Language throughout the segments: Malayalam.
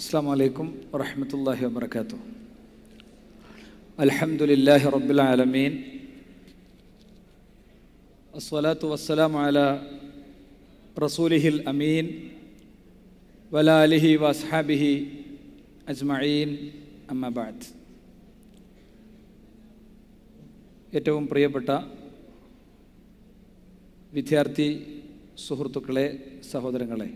അസ്സാമലൈക്കും വലൈക്കും വറഹമത്തല്ലാഹി വാബർക്കാത്തു അലഹമുല്ലാഹി റബ്ബുൽ ആലമീൻ അസ്വലാത്തു വസ്സലാം അല റസൂലിഹിൽ അമീൻ വലാലിഹി വസ്ഹാബിഹി അജ്മഈൻ അമ്മബാദ് ഏറ്റവും പ്രിയപ്പെട്ട വിദ്യാർത്ഥി സുഹൃത്തുക്കളെ സഹോദരങ്ങളെ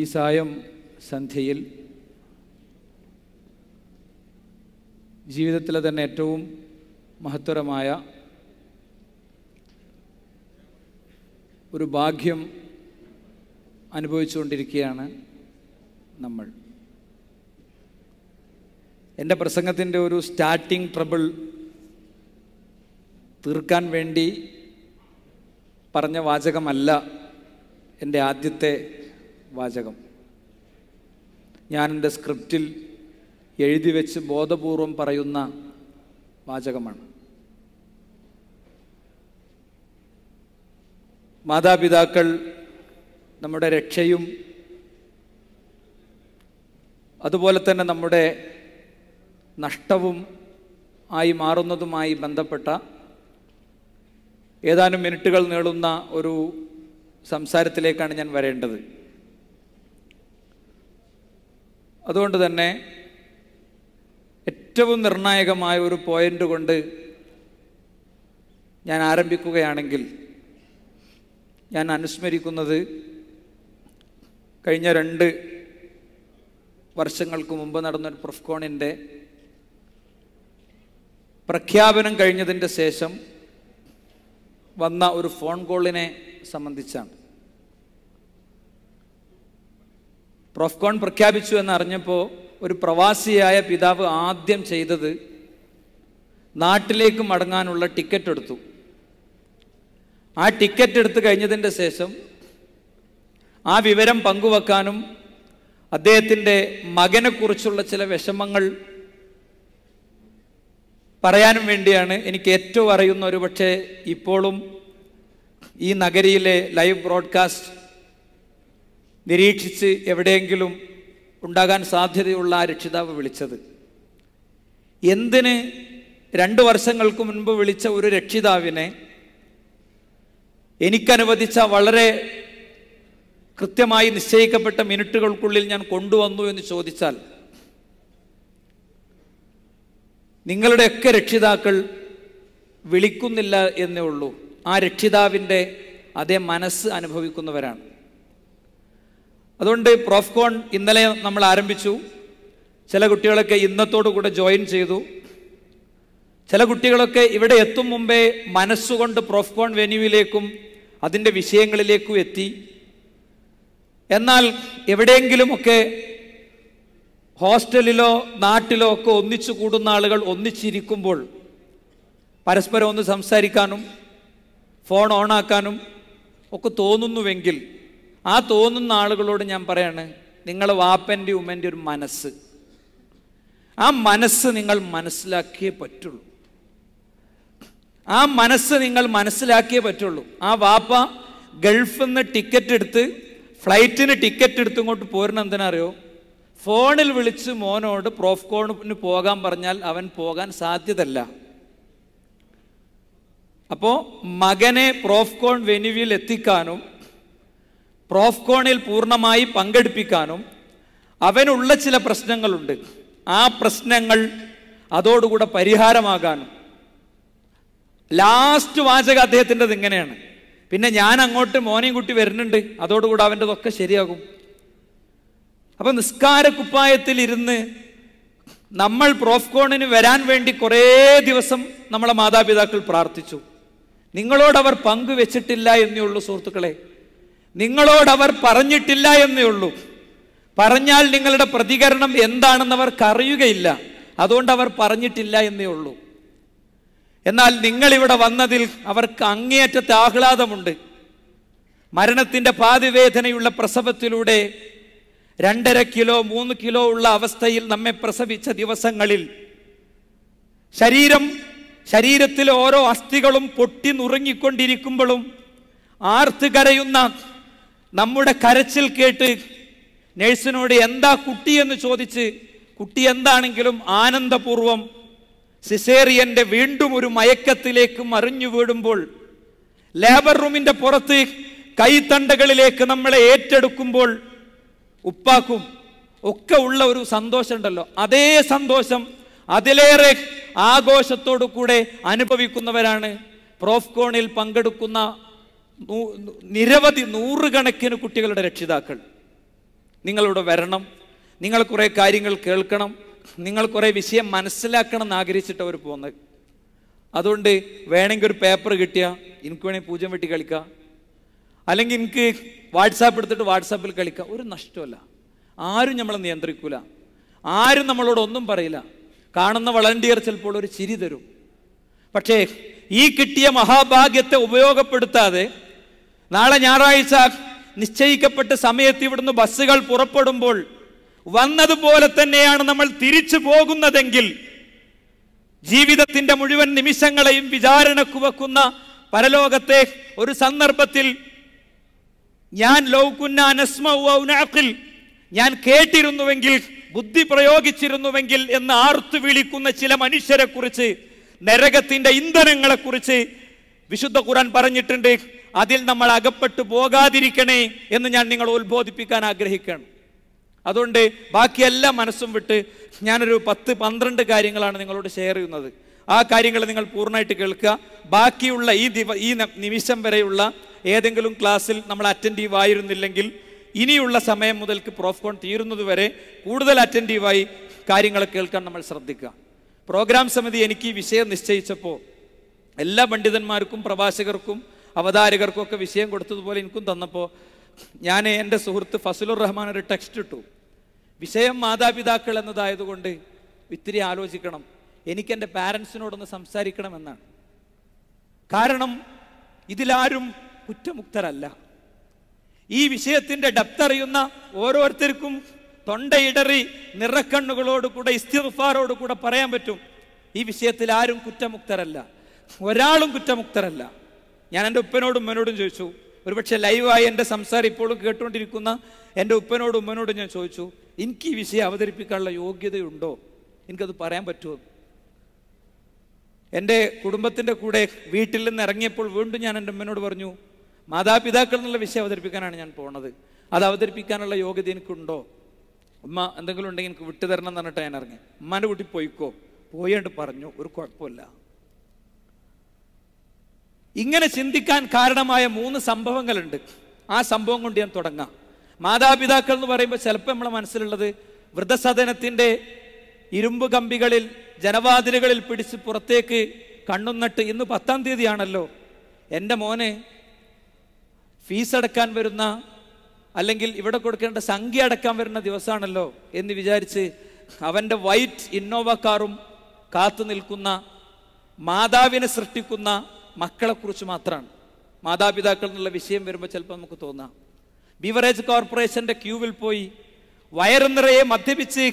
ഈ സായം സന്ധ്യയിൽ ജീവിതത്തിലെ തന്നെ ഏറ്റവും മഹത്തരമായ ഒരു ഭാഗ്യം അനുഭവിച്ചുകൊണ്ടിരിക്കുകയാണ് നമ്മൾ എൻ്റെ പ്രസംഗത്തിൻ്റെ ഒരു സ്റ്റാർട്ടിംഗ് ട്രബിൾ തീർക്കാൻ വേണ്ടി പറഞ്ഞ വാചകമല്ല എൻ്റെ ആദ്യത്തെ വാചകം ഞാൻ എൻ്റെ സ്ക്രിപ്റ്റിൽ എഴുതി വെച്ച് ബോധപൂർവം പറയുന്ന വാചകമാണ് മാതാപിതാക്കൾ നമ്മുടെ രക്ഷയും അതുപോലെ തന്നെ നമ്മുടെ നഷ്ടവും ആയി മാറുന്നതുമായി ബന്ധപ്പെട്ട ഏതാനും മിനിറ്റുകൾ നീളുന്ന ഒരു സംസാരത്തിലേക്കാണ് ഞാൻ വരേണ്ടത് അതുകൊണ്ട് തന്നെ ഏറ്റവും നിർണായകമായ ഒരു പോയിന്റ് കൊണ്ട് ഞാൻ ആരംഭിക്കുകയാണെങ്കിൽ ഞാൻ അനുസ്മരിക്കുന്നത് കഴിഞ്ഞ രണ്ട് വർഷങ്ങൾക്ക് മുമ്പ് നടന്നൊരു പ്രൊഫ്കോണിൻ്റെ പ്രഖ്യാപനം കഴിഞ്ഞതിൻ്റെ ശേഷം വന്ന ഒരു ഫോൺ കോളിനെ സംബന്ധിച്ചാണ് പ്രൊഫ്കോൺ പ്രഖ്യാപിച്ചു എന്നറിഞ്ഞപ്പോൾ ഒരു പ്രവാസിയായ പിതാവ് ആദ്യം ചെയ്തത് നാട്ടിലേക്ക് മടങ്ങാനുള്ള ടിക്കറ്റ് എടുത്തു ആ ടിക്കറ്റ് എടുത്തു കഴിഞ്ഞതിൻ്റെ ശേഷം ആ വിവരം പങ്കുവെക്കാനും അദ്ദേഹത്തിൻ്റെ മകനെക്കുറിച്ചുള്ള ചില വിഷമങ്ങൾ പറയാനും വേണ്ടിയാണ് എനിക്ക് ഏറ്റവും അറിയുന്ന ഒരു പക്ഷേ ഇപ്പോഴും ഈ നഗരിയിലെ ലൈവ് ബ്രോഡ്കാസ്റ്റ് നിരീക്ഷിച്ച് എവിടെയെങ്കിലും ഉണ്ടാകാൻ സാധ്യതയുള്ള ആ രക്ഷിതാവ് വിളിച്ചത് എന്തിന് രണ്ട് വർഷങ്ങൾക്ക് മുൻപ് വിളിച്ച ഒരു രക്ഷിതാവിനെ എനിക്കനുവദിച്ച വളരെ കൃത്യമായി നിശ്ചയിക്കപ്പെട്ട മിനിറ്റുകൾക്കുള്ളിൽ ഞാൻ കൊണ്ടുവന്നു എന്ന് ചോദിച്ചാൽ നിങ്ങളുടെയൊക്കെ രക്ഷിതാക്കൾ വിളിക്കുന്നില്ല എന്നേ ഉള്ളൂ ആ രക്ഷിതാവിൻ്റെ അതേ മനസ്സ് അനുഭവിക്കുന്നവരാണ് അതുകൊണ്ട് പ്രോഫ്കോൺ ഇന്നലെ നമ്മൾ ആരംഭിച്ചു ചില കുട്ടികളൊക്കെ ഇന്നത്തോടു കൂടെ ജോയിൻ ചെയ്തു ചില കുട്ടികളൊക്കെ ഇവിടെ എത്തും മുമ്പേ മനസ്സുകൊണ്ട് പ്രോഫ്കോൺ വെന്യൂവിലേക്കും അതിൻ്റെ വിഷയങ്ങളിലേക്കും എത്തി എന്നാൽ എവിടെയെങ്കിലുമൊക്കെ ഹോസ്റ്റലിലോ നാട്ടിലോ ഒക്കെ ഒന്നിച്ചു കൂടുന്ന ആളുകൾ ഒന്നിച്ചിരിക്കുമ്പോൾ പരസ്പരം ഒന്ന് സംസാരിക്കാനും ഫോൺ ഓണാക്കാനും ഒക്കെ തോന്നുന്നുവെങ്കിൽ ആ തോന്നുന്ന ആളുകളോട് ഞാൻ പറയാണ് നിങ്ങൾ വാപ്പൻ്റെ ഉമ്മൻ്റെ ഒരു മനസ്സ് ആ മനസ്സ് നിങ്ങൾ മനസ്സിലാക്കിയേ പറ്റുള്ളൂ ആ മനസ്സ് നിങ്ങൾ മനസ്സിലാക്കിയേ പറ്റുള്ളൂ ആ വാപ്പ ഗൾഫിൽ നിന്ന് ടിക്കറ്റ് എടുത്ത് ഫ്ലൈറ്റിന് ടിക്കറ്റ് എടുത്ത് ഇങ്ങോട്ട് പോരണം എന്തിനറിയോ ഫോണിൽ വിളിച്ച് മോനോട് പ്രോഫ്കോണിന് പോകാൻ പറഞ്ഞാൽ അവൻ പോകാൻ സാധ്യതല്ല അപ്പോൾ മകനെ പ്രോഫ്കോൺ വെനുവിൽ എത്തിക്കാനും പ്രോഫ്കോണിൽ പൂർണ്ണമായി പങ്കെടുപ്പിക്കാനും അവനുള്ള ചില പ്രശ്നങ്ങളുണ്ട് ആ പ്രശ്നങ്ങൾ അതോടുകൂടെ പരിഹാരമാകാനും ലാസ്റ്റ് വാചക അദ്ദേഹത്തിൻ്റെ ഇങ്ങനെയാണ് പിന്നെ ഞാൻ അങ്ങോട്ട് മോനെയും കുട്ടി വരുന്നുണ്ട് അതോടുകൂടെ അവൻ്റെതൊക്കെ ശരിയാകും അപ്പം നിസ്കാരക്കുപ്പായത്തിൽ ഇരുന്ന് നമ്മൾ പ്രോഫ്കോണിന് വരാൻ വേണ്ടി കുറേ ദിവസം നമ്മളെ മാതാപിതാക്കൾ പ്രാർത്ഥിച്ചു നിങ്ങളോട് അവർ പങ്കുവെച്ചിട്ടില്ല എന്നേ ഉള്ളൂ സുഹൃത്തുക്കളെ നിങ്ങളോട് അവർ പറഞ്ഞിട്ടില്ല എന്നേ ഉള്ളൂ പറഞ്ഞാൽ നിങ്ങളുടെ പ്രതികരണം എന്താണെന്ന് അവർക്കറിയുകയില്ല അതുകൊണ്ട് അവർ പറഞ്ഞിട്ടില്ല എന്നേ ഉള്ളൂ എന്നാൽ നിങ്ങളിവിടെ വന്നതിൽ അവർക്ക് അങ്ങേയറ്റത്തെ ആഹ്ലാദമുണ്ട് മരണത്തിൻ്റെ പാതിവേദനയുള്ള പ്രസവത്തിലൂടെ രണ്ടര കിലോ മൂന്ന് കിലോ ഉള്ള അവസ്ഥയിൽ നമ്മെ പ്രസവിച്ച ദിവസങ്ങളിൽ ശരീരം ശരീരത്തിലെ ഓരോ അസ്ഥികളും പൊട്ടി നുറുങ്ങിക്കൊണ്ടിരിക്കുമ്പോഴും ആർത്ത് കരയുന്ന നമ്മുടെ കരച്ചിൽ കേട്ട് നഴ്സിനോട് എന്താ കുട്ടിയെന്ന് ചോദിച്ച് കുട്ടി എന്താണെങ്കിലും ആനന്ദപൂർവം സിസേറിയന്റെ വീണ്ടും ഒരു മയക്കത്തിലേക്ക് മറിഞ്ഞു വീടുമ്പോൾ ലേബർ റൂമിന്റെ പുറത്ത് കൈത്തണ്ടകളിലേക്ക് നമ്മളെ ഏറ്റെടുക്കുമ്പോൾ ഉപ്പാക്കും ഒക്കെ ഉള്ള ഒരു സന്തോഷമുണ്ടല്ലോ അതേ സന്തോഷം അതിലേറെ ആഘോഷത്തോടു കൂടെ അനുഭവിക്കുന്നവരാണ് പ്രോഫ്കോണിൽ പങ്കെടുക്കുന്ന നിരവധി നൂറുകണക്കിന് കുട്ടികളുടെ രക്ഷിതാക്കൾ നിങ്ങളിവിടെ വരണം നിങ്ങൾ കുറേ കാര്യങ്ങൾ കേൾക്കണം നിങ്ങൾ കുറേ വിഷയം മനസ്സിലാക്കണം എന്ന് ആഗ്രഹിച്ചിട്ട് അവർ പോകുന്നത് അതുകൊണ്ട് വേണമെങ്കിൽ ഒരു പേപ്പർ കിട്ടിയാൽ എനിക്ക് വേണമെങ്കിൽ പൂജ്യം വെട്ടി കളിക്കാം അല്ലെങ്കിൽ എനിക്ക് വാട്സാപ്പ് എടുത്തിട്ട് വാട്സാപ്പിൽ കളിക്കാം ഒരു നഷ്ടമല്ല ആരും നമ്മളെ നിയന്ത്രിക്കൂല ആരും നമ്മളോട് ഒന്നും പറയില്ല കാണുന്ന വളണ്ടിയർ ചിലപ്പോൾ ഒരു ചിരി തരും പക്ഷേ ഈ കിട്ടിയ മഹാഭാഗ്യത്തെ ഉപയോഗപ്പെടുത്താതെ നാളെ ഞായറാഴ്ച നിശ്ചയിക്കപ്പെട്ട സമയത്ത് ഇവിടുന്ന് ബസ്സുകൾ പുറപ്പെടുമ്പോൾ വന്നതുപോലെ തന്നെയാണ് നമ്മൾ തിരിച്ചു പോകുന്നതെങ്കിൽ ജീവിതത്തിന്റെ മുഴുവൻ നിമിഷങ്ങളെയും വിചാരണക്കു വെക്കുന്ന പരലോകത്തെ ഒരു സന്ദർഭത്തിൽ ഞാൻ ലൗകുന്നാനസ്മിൽ ഞാൻ കേട്ടിരുന്നുവെങ്കിൽ ബുദ്ധി പ്രയോഗിച്ചിരുന്നുവെങ്കിൽ എന്ന് ആർത്തു വിളിക്കുന്ന ചില മനുഷ്യരെക്കുറിച്ച് നരകത്തിന്റെ ഇന്ധനങ്ങളെക്കുറിച്ച് വിശുദ്ധ ഖുർആൻ പറഞ്ഞിട്ടുണ്ട് അതിൽ നമ്മൾ അകപ്പെട്ടു പോകാതിരിക്കണേ എന്ന് ഞാൻ നിങ്ങളെ ഉത്ബോധിപ്പിക്കാൻ ആഗ്രഹിക്കണം അതുകൊണ്ട് ബാക്കിയെല്ലാം മനസ്സും വിട്ട് ഞാനൊരു പത്ത് പന്ത്രണ്ട് കാര്യങ്ങളാണ് നിങ്ങളോട് ഷെയർ ചെയ്യുന്നത് ആ കാര്യങ്ങൾ നിങ്ങൾ പൂർണ്ണമായിട്ട് കേൾക്കുക ബാക്കിയുള്ള ഈ ദിവ ഈ നിമിഷം വരെയുള്ള ഏതെങ്കിലും ക്ലാസ്സിൽ നമ്മൾ അറ്റൻഡീവ് ആയിരുന്നില്ലെങ്കിൽ ഇനിയുള്ള സമയം മുതൽക്ക് പ്രോഫ്കോൺ തീരുന്നതുവരെ കൂടുതൽ അറ്റൻഡീവായി കാര്യങ്ങൾ കേൾക്കാൻ നമ്മൾ ശ്രദ്ധിക്കുക പ്രോഗ്രാം സമിതി എനിക്ക് ഈ വിഷയം നിശ്ചയിച്ചപ്പോൾ എല്ലാ പണ്ഡിതന്മാർക്കും പ്രഭാഷകർക്കും അവതാരകർക്കൊക്കെ വിഷയം കൊടുത്തതുപോലെ എനിക്കും തന്നപ്പോൾ ഞാൻ എൻ്റെ സുഹൃത്ത് ഫസലുർ റഹ്മാൻ ഒരു ടെക്സ്റ്റ് ഇട്ടു വിഷയം മാതാപിതാക്കൾ എന്നതായതുകൊണ്ട് ഇത്തിരി ആലോചിക്കണം എനിക്ക് എൻ്റെ പാരൻസിനോടൊന്ന് സംസാരിക്കണമെന്നാണ് കാരണം ഇതിലാരും കുറ്റമുക്തരല്ല ഈ വിഷയത്തിൻ്റെ ഡെപ്ത് അറിയുന്ന ഓരോരുത്തർക്കും തൊണ്ടയിടറി നിറക്കണ്ണുകളോടുകൂടെ ഇസ്തിഫാറോടുകൂടെ പറയാൻ പറ്റും ഈ വിഷയത്തിൽ ആരും കുറ്റമുക്തരല്ല ഒരാളും കുറ്റമുക്തരല്ല ഞാൻ എൻ്റെ ഉപ്പനോടും ഉമ്മനോടും ചോദിച്ചു ഒരുപക്ഷെ ലൈവായി എൻ്റെ സംസാരം ഇപ്പോഴും കേട്ടുകൊണ്ടിരിക്കുന്ന എൻ്റെ ഉപ്പനോടും ഉമ്മനോടും ഞാൻ ചോദിച്ചു എനിക്ക് ഈ വിഷയം അവതരിപ്പിക്കാനുള്ള യോഗ്യതയുണ്ടോ എനിക്കത് പറയാൻ പറ്റുമോ എൻ്റെ കുടുംബത്തിൻ്റെ കൂടെ വീട്ടിൽ നിന്ന് ഇറങ്ങിയപ്പോൾ വീണ്ടും ഞാൻ എൻ്റെ ഉമ്മനോട് പറഞ്ഞു മാതാപിതാക്കൾ എന്നുള്ള വിഷയം അവതരിപ്പിക്കാനാണ് ഞാൻ പോണത് അത് അവതരിപ്പിക്കാനുള്ള യോഗ്യത എനിക്കുണ്ടോ ഉമ്മ എന്തെങ്കിലും ഉണ്ടെങ്കിൽ എനിക്ക് വിട്ടുതരണം എന്ന് പറഞ്ഞിട്ട് ഞാൻ ഇറങ്ങി ഉമ്മാൻ്റെ കുട്ടി പോയിക്കോ പോയിട്ട് പറഞ്ഞു ഒരു കുഴപ്പമില്ല ഇങ്ങനെ ചിന്തിക്കാൻ കാരണമായ മൂന്ന് സംഭവങ്ങളുണ്ട് ആ സംഭവം കൊണ്ട് ഞാൻ തുടങ്ങാം മാതാപിതാക്കൾ എന്ന് പറയുമ്പോൾ ചിലപ്പോൾ നമ്മളെ മനസ്സിലുള്ളത് വൃദ്ധസദനത്തിൻ്റെ ഇരുമ്പ് കമ്പികളിൽ ജനവാതിലുകളിൽ പിടിച്ച് പുറത്തേക്ക് കണ്ണുന്നട്ട് ഇന്ന് പത്താം തീയതിയാണല്ലോ എൻ്റെ മോനെ ഫീസ് അടക്കാൻ വരുന്ന അല്ലെങ്കിൽ ഇവിടെ കൊടുക്കേണ്ട സംഖ്യ അടക്കാൻ വരുന്ന ദിവസമാണല്ലോ എന്ന് വിചാരിച്ച് അവൻ്റെ വൈറ്റ് ഇന്നോവ കാറും കാത്തു നിൽക്കുന്ന മാതാവിനെ സൃഷ്ടിക്കുന്ന മക്കളെക്കുറിച്ച് മാത്രമാണ് മാതാപിതാക്കൾ എന്നുള്ള വിഷയം വരുമ്പോൾ ചിലപ്പോൾ നമുക്ക് തോന്നാം ബിവറേജ് കോർപ്പറേഷന്റെ ക്യൂവിൽ പോയി വയറു നിറയെ മദ്യപിച്ച്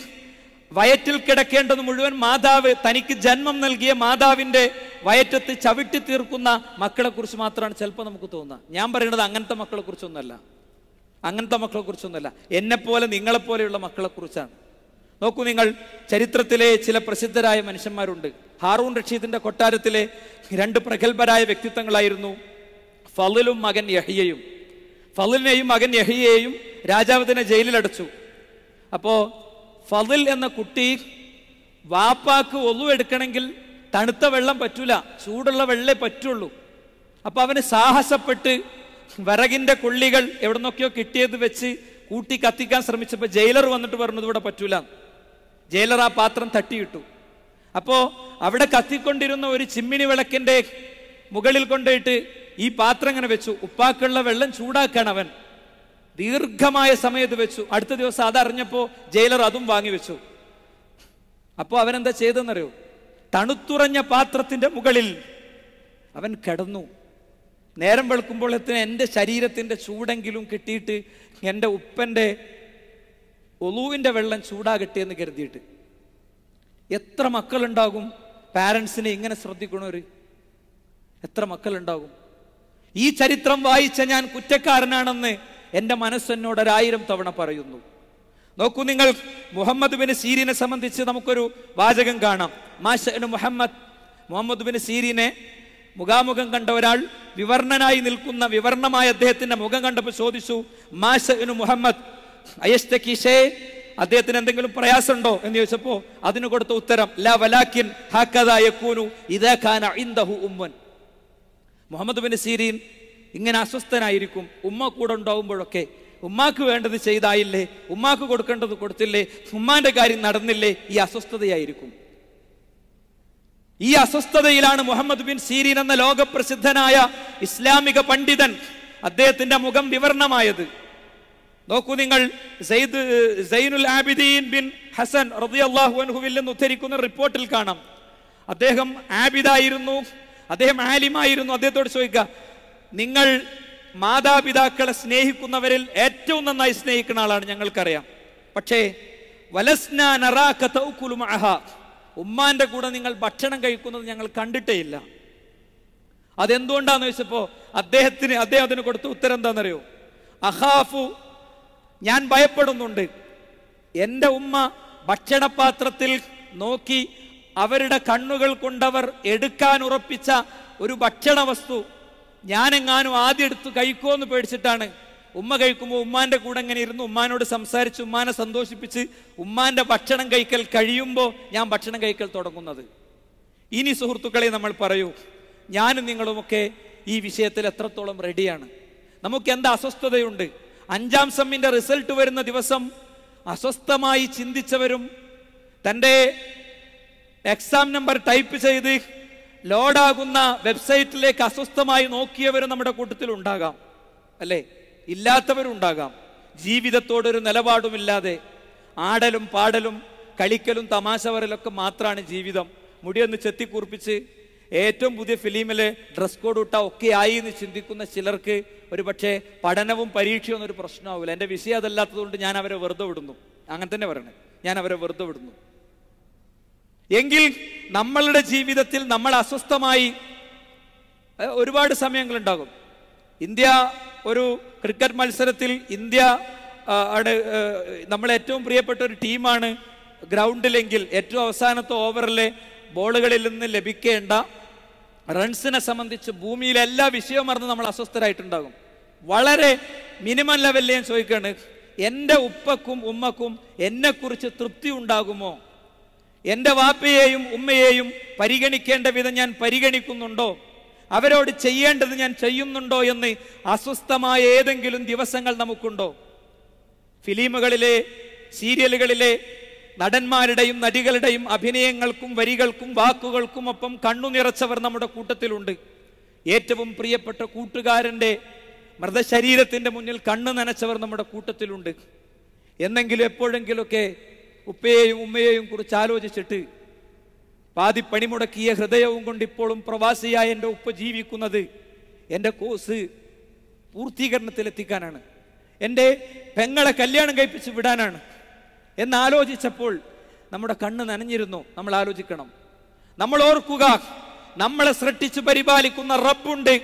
വയറ്റിൽ കിടക്കേണ്ടത് മുഴുവൻ മാതാവ് തനിക്ക് ജന്മം നൽകിയ മാതാവിൻ്റെ വയറ്റത്ത് ചവിട്ടി തീർക്കുന്ന മക്കളെക്കുറിച്ച് മാത്രമാണ് ചിലപ്പോൾ നമുക്ക് തോന്നുക ഞാൻ പറയുന്നത് അങ്ങനത്തെ മക്കളെക്കുറിച്ചൊന്നുമല്ല അങ്ങനത്തെ മക്കളെക്കുറിച്ചൊന്നുമല്ല എന്നെപ്പോലെ നിങ്ങളെപ്പോലെയുള്ള മക്കളെക്കുറിച്ചാണ് നോക്കൂ നിങ്ങൾ ചരിത്രത്തിലെ ചില പ്രസിദ്ധരായ മനുഷ്യന്മാരുണ്ട് ഹാറൂൺ റഷീദിന്റെ കൊട്ടാരത്തിലെ രണ്ട് പ്രഗത്ഭരായ വ്യക്തിത്വങ്ങളായിരുന്നു ഫലിലും മകൻ യഹിയയും ഫലിനെയും മകൻ യഹിയയെയും രാജാവ് തന്നെ ജയിലിലടച്ചു അപ്പോൾ ഫലിൽ എന്ന കുട്ടി വാപ്പാക്ക് ഒലു എടുക്കണമെങ്കിൽ തണുത്ത വെള്ളം പറ്റൂല ചൂടുള്ള വെള്ളേ പറ്റുള്ളൂ അപ്പൊ അവന് സാഹസപ്പെട്ട് വിറകിന്റെ കൊള്ളികൾ നിന്നൊക്കെയോ കിട്ടിയത് വെച്ച് കൂട്ടി കത്തിക്കാൻ ശ്രമിച്ചപ്പോൾ ജയിലർ വന്നിട്ട് പറഞ്ഞത് ഇവിടെ പറ്റൂല ജയിലർ ആ പാത്രം തട്ടിയിട്ടു അപ്പോ അവിടെ കത്തിക്കൊണ്ടിരുന്ന ഒരു ചിമ്മിണി വിളക്കിന്റെ മുകളിൽ കൊണ്ടുപോയിട്ട് ഈ പാത്രം ഇങ്ങനെ വെച്ചു ഉപ്പാക്കുള്ള വെള്ളം ചൂടാക്കാൻ അവൻ ദീർഘമായ സമയത്ത് വെച്ചു അടുത്ത ദിവസം അതറിഞ്ഞപ്പോ ജയിലർ അതും വാങ്ങി വെച്ചു അപ്പോൾ അവനെന്താ ചെയ്തെന്നറിയോ തണുത്തുറഞ്ഞ പാത്രത്തിന്റെ മുകളിൽ അവൻ കിടന്നു നേരം വെളുക്കുമ്പോൾ എത്തിന് എൻ്റെ ശരീരത്തിന്റെ ചൂടെങ്കിലും കിട്ടിയിട്ട് എൻ്റെ ഉപ്പൻ്റെ ഒലുവിൻ്റെ വെള്ളം ചൂടാകട്ടെ എന്ന് കരുതിയിട്ട് എത്ര മക്കളുണ്ടാകും പാരൻസിനെ ഇങ്ങനെ ശ്രദ്ധിക്കണവർ എത്ര മക്കളുണ്ടാകും ഈ ചരിത്രം വായിച്ച ഞാൻ കുറ്റക്കാരനാണെന്ന് എൻ്റെ മനസ്സെന്നോട് ഒരായിരം തവണ പറയുന്നു നോക്കൂ നിങ്ങൾ മുഹമ്മദ് ബിൻ സീരിനെ സംബന്ധിച്ച് നമുക്കൊരു വാചകം കാണാം മാഷ മുഹമ്മദ് മുഹമ്മദ് ബിൻ സീരിനെ മുഖാമുഖം കണ്ട ഒരാൾ വിവർണനായി നിൽക്കുന്ന വിവർണമായ അദ്ദേഹത്തിന്റെ മുഖം കണ്ടപ്പോൾ ചോദിച്ചു മാഷ മുഹമ്മദ് അയസ്തകിഷേ അദ്ദേഹത്തിന് എന്തെങ്കിലും പ്രയാസമുണ്ടോ എന്ന് ചോദിച്ചപ്പോൾ അതിന് കൊടുത്ത ഉത്തരം ഉമ്മൻ മുഹമ്മദ് ബിൻ സീരീൻ ഇങ്ങനെ അസ്വസ്ഥനായിരിക്കും ഉമ്മ കൂടെ ഉണ്ടാവുമ്പോഴൊക്കെ ഉമ്മാക്ക് വേണ്ടത് ചെയ്തായില്ലേ ഉമ്മാക്ക് കൊടുക്കേണ്ടത് കൊടുത്തില്ലേ ഉമ്മാന്റെ കാര്യം നടന്നില്ലേ ഈ അസ്വസ്ഥതയായിരിക്കും ഈ അസ്വസ്ഥതയിലാണ് മുഹമ്മദ് ബിൻ സീരീൻ എന്ന ലോകപ്രസിദ്ധനായ ഇസ്ലാമിക പണ്ഡിതൻ അദ്ദേഹത്തിന്റെ മുഖം വിവരണമായത് നോക്കൂ നിങ്ങൾ സെയ്ദ് സൈനുൽ ആബിദീൻ ബിൻ ഹസൻ ഉദ്ധരിക്കുന്ന റിപ്പോർട്ടിൽ കാണാം അദ്ദേഹം ആബിദായിരുന്നു അദ്ദേഹം ആലിമായിരുന്നു അദ്ദേഹത്തോട് ചോദിക്കുക നിങ്ങൾ മാതാപിതാക്കളെ സ്നേഹിക്കുന്നവരിൽ ഏറ്റവും നന്നായി സ്നേഹിക്കുന്ന ആളാണ് ഞങ്ങൾക്കറിയാം പക്ഷേ ഉമ്മാന്റെ കൂടെ നിങ്ങൾ ഭക്ഷണം കഴിക്കുന്നത് ഞങ്ങൾ കണ്ടിട്ടേ ഇല്ല അതെന്തുകൊണ്ടാന്ന് ചോദിച്ചപ്പോ അദ്ദേഹത്തിന് അദ്ദേഹത്തിന് കൊടുത്ത ഉത്തരം എന്താണെന്നറിയോ അഹാഫു ഞാൻ ഭയപ്പെടുന്നുണ്ട് എൻ്റെ ഉമ്മ ഭക്ഷണപാത്രത്തിൽ നോക്കി അവരുടെ കണ്ണുകൾ കൊണ്ടവർ എടുക്കാൻ ഉറപ്പിച്ച ഒരു ഭക്ഷണ വസ്തു ഞാനെങ്ങാനും ആദ്യം എടുത്ത് കഴിക്കുമോ എന്ന് പേടിച്ചിട്ടാണ് ഉമ്മ കഴിക്കുമ്പോൾ ഉമ്മാൻ്റെ കൂടെ ഇങ്ങനെ ഇരുന്ന് ഉമ്മാനോട് സംസാരിച്ച് ഉമ്മാനെ സന്തോഷിപ്പിച്ച് ഉമ്മാൻ്റെ ഭക്ഷണം കഴിക്കൽ കഴിയുമ്പോൾ ഞാൻ ഭക്ഷണം കഴിക്കൽ തുടങ്ങുന്നത് ഇനി സുഹൃത്തുക്കളെ നമ്മൾ പറയൂ ഞാനും നിങ്ങളുമൊക്കെ ഈ വിഷയത്തിൽ എത്രത്തോളം റെഡിയാണ് നമുക്ക് എന്താ അസ്വസ്ഥതയുണ്ട് അഞ്ചാം സെമ്മിൻ്റെ റിസൾട്ട് വരുന്ന ദിവസം അസ്വസ്ഥമായി ചിന്തിച്ചവരും തൻ്റെ എക്സാം നമ്പർ ടൈപ്പ് ചെയ്ത് ലോഡാകുന്ന വെബ്സൈറ്റിലേക്ക് അസ്വസ്ഥമായി നോക്കിയവരും നമ്മുടെ കൂട്ടത്തിൽ ഉണ്ടാകാം അല്ലേ ഇല്ലാത്തവരുണ്ടാകാം ജീവിതത്തോടൊരു നിലപാടുമില്ലാതെ ആടലും പാടലും കളിക്കലും തമാശ മാത്രമാണ് ജീവിതം മുടിയൊന്ന് ചെത്തിക്കുറിപ്പിച്ച് ഏറ്റവും പുതിയ ഫിലിമിലെ ഡ്രസ് കോഡ് ഇട്ട ഒക്കെ ആയി എന്ന് ചിന്തിക്കുന്ന ചിലർക്ക് ഒരു പക്ഷേ പഠനവും പരീക്ഷയും ഒരു പ്രശ്നമാവില്ല എൻ്റെ വിഷയം അതല്ലാത്തതുകൊണ്ട് ഞാൻ അവരെ വെറുതെ വിടുന്നു അങ്ങനെ തന്നെ പറയണേ ഞാൻ അവരെ വെറുതെ വിടുന്നു എങ്കിൽ നമ്മളുടെ ജീവിതത്തിൽ നമ്മൾ അസ്വസ്ഥമായി ഒരുപാട് സമയങ്ങളുണ്ടാകും ഇന്ത്യ ഒരു ക്രിക്കറ്റ് മത്സരത്തിൽ ഇന്ത്യ ആണ് നമ്മൾ ഏറ്റവും പ്രിയപ്പെട്ട ഒരു ടീമാണ് ഗ്രൗണ്ടിലെങ്കിൽ ഏറ്റവും അവസാനത്തെ ഓവറിലെ ബോളുകളിൽ നിന്ന് ലഭിക്കേണ്ട റൺസിനെ സംബന്ധിച്ച് ഭൂമിയിലെ എല്ലാ വിഷയവും മറന്ന് നമ്മൾ അസ്വസ്ഥരായിട്ടുണ്ടാകും വളരെ മിനിമം ലെവലിൽ ഞാൻ ചോദിക്കുകയാണ് എൻ്റെ ഉപ്പക്കും ഉമ്മക്കും എന്നെക്കുറിച്ച് തൃപ്തി ഉണ്ടാകുമോ എൻ്റെ വാപ്പയെയും ഉമ്മയെയും പരിഗണിക്കേണ്ട വിധം ഞാൻ പരിഗണിക്കുന്നുണ്ടോ അവരോട് ചെയ്യേണ്ടത് ഞാൻ ചെയ്യുന്നുണ്ടോ എന്ന് അസ്വസ്ഥമായ ഏതെങ്കിലും ദിവസങ്ങൾ നമുക്കുണ്ടോ ഫിലിമുകളിലെ സീരിയലുകളിലെ നടന്മാരുടെയും നടികളുടെയും അഭിനയങ്ങൾക്കും വരികൾക്കും വാക്കുകൾക്കും ഒപ്പം കണ്ണു നിറച്ചവർ നമ്മുടെ കൂട്ടത്തിലുണ്ട് ഏറ്റവും പ്രിയപ്പെട്ട കൂട്ടുകാരൻ്റെ മൃതശരീരത്തിൻ്റെ മുന്നിൽ കണ്ണ് നനച്ചവർ നമ്മുടെ കൂട്ടത്തിലുണ്ട് എന്നെങ്കിലും എപ്പോഴെങ്കിലുമൊക്കെ ഉപ്പയെയും ഉമ്മയെയും കുറിച്ച് ആലോചിച്ചിട്ട് പാതി പണിമുടക്കിയ ഹൃദയവും കൊണ്ട് ഇപ്പോഴും പ്രവാസിയായ എൻ്റെ ഉപ്പ ജീവിക്കുന്നത് എൻ്റെ കോഴ്സ് പൂർത്തീകരണത്തിലെത്തിക്കാനാണ് എൻ്റെ പെങ്ങളെ കല്യാണം കഴിപ്പിച്ച് വിടാനാണ് എന്നാലോചിച്ചപ്പോൾ നമ്മുടെ കണ്ണ് നനഞ്ഞിരുന്നു നമ്മൾ ആലോചിക്കണം നമ്മൾ ഓർക്കുക നമ്മളെ സൃഷ്ടിച്ച് പരിപാലിക്കുന്ന റബ്ബുണ്ട്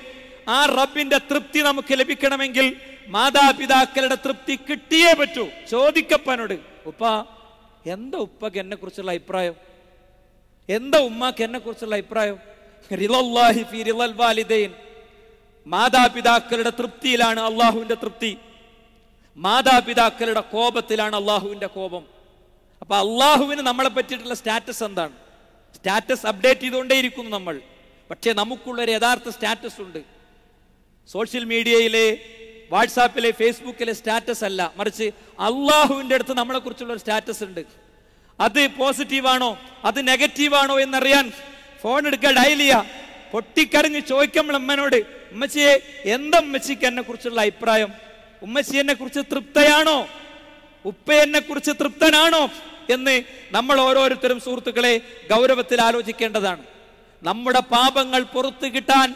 ആ റബ്ബിന്റെ തൃപ്തി നമുക്ക് ലഭിക്കണമെങ്കിൽ മാതാപിതാക്കളുടെ തൃപ്തി കിട്ടിയേ പറ്റൂ ചോദിക്കപ്പനോട് ഉപ്പ എന്താ ഉപ്പക്ക് എന്നെ കുറിച്ചുള്ള അഭിപ്രായം എന്താ ഉമ്മക്ക് എന്നെ കുറിച്ചുള്ള അഭിപ്രായം മാതാപിതാക്കളുടെ തൃപ്തിയിലാണ് അള്ളാഹുവിന്റെ തൃപ്തി മാതാപിതാക്കളുടെ കോപത്തിലാണ് അള്ളാഹുവിൻ്റെ കോപം അപ്പൊ അള്ളാഹുവിന് നമ്മളെ പറ്റിയിട്ടുള്ള സ്റ്റാറ്റസ് എന്താണ് സ്റ്റാറ്റസ് അപ്ഡേറ്റ് ചെയ്തുകൊണ്ടേയിരിക്കുന്നു നമ്മൾ പക്ഷേ നമുക്കുള്ളൊരു യഥാർത്ഥ സ്റ്റാറ്റസ് ഉണ്ട് സോഷ്യൽ മീഡിയയിലെ വാട്സാപ്പിലെ ഫേസ്ബുക്കിലെ സ്റ്റാറ്റസ് അല്ല മറിച്ച് അള്ളാഹുവിൻ്റെ അടുത്ത് നമ്മളെക്കുറിച്ചുള്ള ഒരു സ്റ്റാറ്റസ് ഉണ്ട് അത് പോസിറ്റീവാണോ അത് നെഗറ്റീവാണോ എന്നറിയാൻ ഫോൺ എടുക്കുക ഡയൽ ചെയ്യുക പൊട്ടിക്കരഞ്ഞ് ചോദിക്കാം അമ്മനോട് അമ്മച്ചിയെ എന്തമ്മച്ചിക്ക് എന്നെ കുറിച്ചുള്ള അഭിപ്രായം ഉമ്മശിയെന്നെ കുറിച്ച് തൃപ്തയാണോ ഉപ്പയെന്നെ കുറിച്ച് തൃപ്തനാണോ എന്ന് നമ്മൾ ഓരോരുത്തരും സുഹൃത്തുക്കളെ ഗൗരവത്തിൽ ആലോചിക്കേണ്ടതാണ് നമ്മുടെ പാപങ്ങൾ പുറത്തു കിട്ടാൻ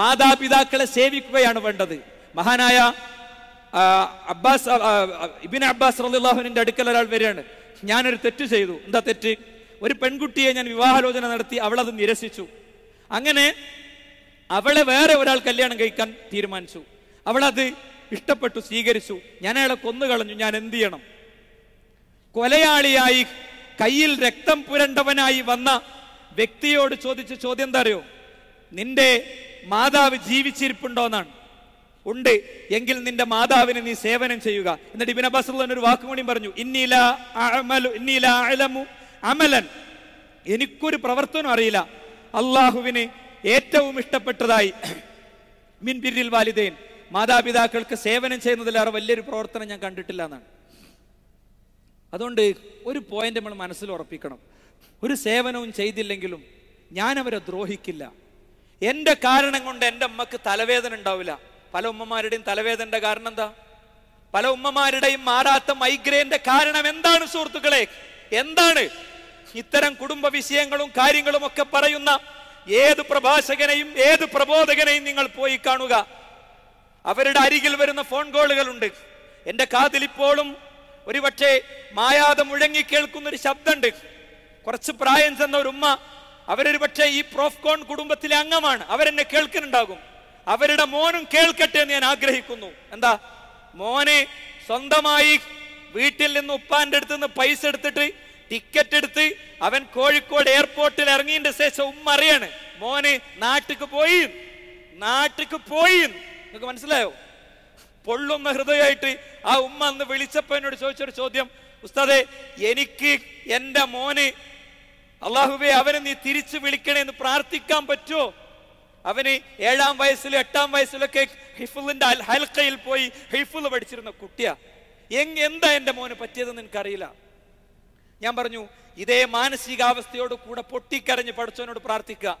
മാതാപിതാക്കളെ സേവിക്കുകയാണ് വേണ്ടത് മഹാനായ അബ്ബാസ് ഇബിൻ അബ്ബാസ് അള്ളാഹുനിന്റെ അടുക്കൽ ഒരാൾ വരികയാണ് ഞാനൊരു തെറ്റ് ചെയ്തു എന്താ തെറ്റ് ഒരു പെൺകുട്ടിയെ ഞാൻ വിവാഹാലോചന നടത്തി അവളത് നിരസിച്ചു അങ്ങനെ അവളെ വേറെ ഒരാൾ കല്യാണം കഴിക്കാൻ തീരുമാനിച്ചു അവളത് ഇഷ്ടപ്പെട്ടു സ്വീകരിച്ചു ഞാൻ അയാളെ കൊന്നു കളഞ്ഞു ഞാൻ എന്ത് ചെയ്യണം കൊലയാളിയായി കയ്യിൽ രക്തം പുരണ്ടവനായി വന്ന വ്യക്തിയോട് ചോദിച്ച ചോദ്യം എന്താ അറിയോ നിന്റെ മാതാവ് ജീവിച്ചിരിപ്പുണ്ടോ എന്നാണ് ഉണ്ട് എങ്കിൽ നിന്റെ മാതാവിന് നീ സേവനം ചെയ്യുക എന്നിട്ട് ഇബിൻ അബ്ബാസ് ഒരു വാക്കും കൂടി പറഞ്ഞു ഇന്നീല അമലൻ എനിക്കൊരു പ്രവർത്തനം അറിയില്ല അള്ളാഹുവിന് ഏറ്റവും ഇഷ്ടപ്പെട്ടതായി മിൻ ബിരിൽ വാലിദേൻ മാതാപിതാക്കൾക്ക് സേവനം ചെയ്യുന്നതിലേറെ വലിയൊരു പ്രവർത്തനം ഞാൻ കണ്ടിട്ടില്ല എന്നാണ് അതുകൊണ്ട് ഒരു പോയിന്റ് നമ്മൾ മനസ്സിൽ ഉറപ്പിക്കണം ഒരു സേവനവും ചെയ്തില്ലെങ്കിലും ഞാൻ അവരെ ദ്രോഹിക്കില്ല എൻ്റെ കാരണം കൊണ്ട് എൻ്റെ അമ്മക്ക് തലവേദന ഉണ്ടാവില്ല പല ഉമ്മമാരുടെയും തലവേദനയുടെ കാരണം എന്താ പല ഉമ്മമാരുടെയും മാറാത്ത മൈഗ്രേന്റെ കാരണം എന്താണ് സുഹൃത്തുക്കളെ എന്താണ് ഇത്തരം കുടുംബ വിഷയങ്ങളും കാര്യങ്ങളും ഒക്കെ പറയുന്ന ഏത് പ്രഭാഷകനെയും ഏത് പ്രബോധകനെയും നിങ്ങൾ പോയി കാണുക അവരുടെ അരികിൽ വരുന്ന ഫോൺ കോളുകളുണ്ട് എൻ്റെ കാതിൽ ഇപ്പോഴും ഒരുപക്ഷെ മായാതെ മുഴങ്ങി കേൾക്കുന്ന ഒരു ശബ്ദമുണ്ട് കുറച്ച് പ്രായം ചെന്ന ഒരു ഉമ്മ അവരൊരു പക്ഷേ ഈ പ്രോഫ്കോൺ കുടുംബത്തിലെ അംഗമാണ് അവരെന്നെ കേൾക്കുന്നുണ്ടാകും അവരുടെ മോനും കേൾക്കട്ടെ എന്ന് ഞാൻ ആഗ്രഹിക്കുന്നു എന്താ മോനെ സ്വന്തമായി വീട്ടിൽ നിന്ന് ഉപ്പാന്റെ അടുത്ത് നിന്ന് പൈസ എടുത്തിട്ട് ടിക്കറ്റ് എടുത്ത് അവൻ കോഴിക്കോട് എയർപോർട്ടിൽ ഇറങ്ങിയതിന്റെ ശേഷം ഉമ്മ അറിയാണ് മോനെ നാട്ടിക്ക് പോയി നാട്ടിക്ക് പോയി നിങ്ങൾക്ക് മനസ്സിലായോ പൊള്ളുന്ന ഹൃദയമായിട്ട് ആ ഉമ്മ അന്ന് വിളിച്ചപ്പോൾ എന്നോട് ചോദിച്ചൊരു ചോദ്യം ഉസ്താദെ എനിക്ക് എൻ്റെ മോന് അള്ളാഹുബെ അവനെ നീ തിരിച്ചു വിളിക്കണേ എന്ന് പ്രാർത്ഥിക്കാൻ പറ്റുമോ അവന് ഏഴാം വയസ്സിലും എട്ടാം വയസ്സിലൊക്കെ ഹിഫുലിന്റെ ഹൽക്കയിൽ പോയി ഹിഫുൽ പഠിച്ചിരുന്ന കുട്ടിയാ എങ് എന്താ എൻ്റെ മോന് പറ്റിയതെന്ന് എനിക്കറിയില്ല ഞാൻ പറഞ്ഞു ഇതേ മാനസികാവസ്ഥയോട് കൂടെ പൊട്ടിക്കരഞ്ഞ് പഠിച്ചവനോട് പ്രാർത്ഥിക്കുക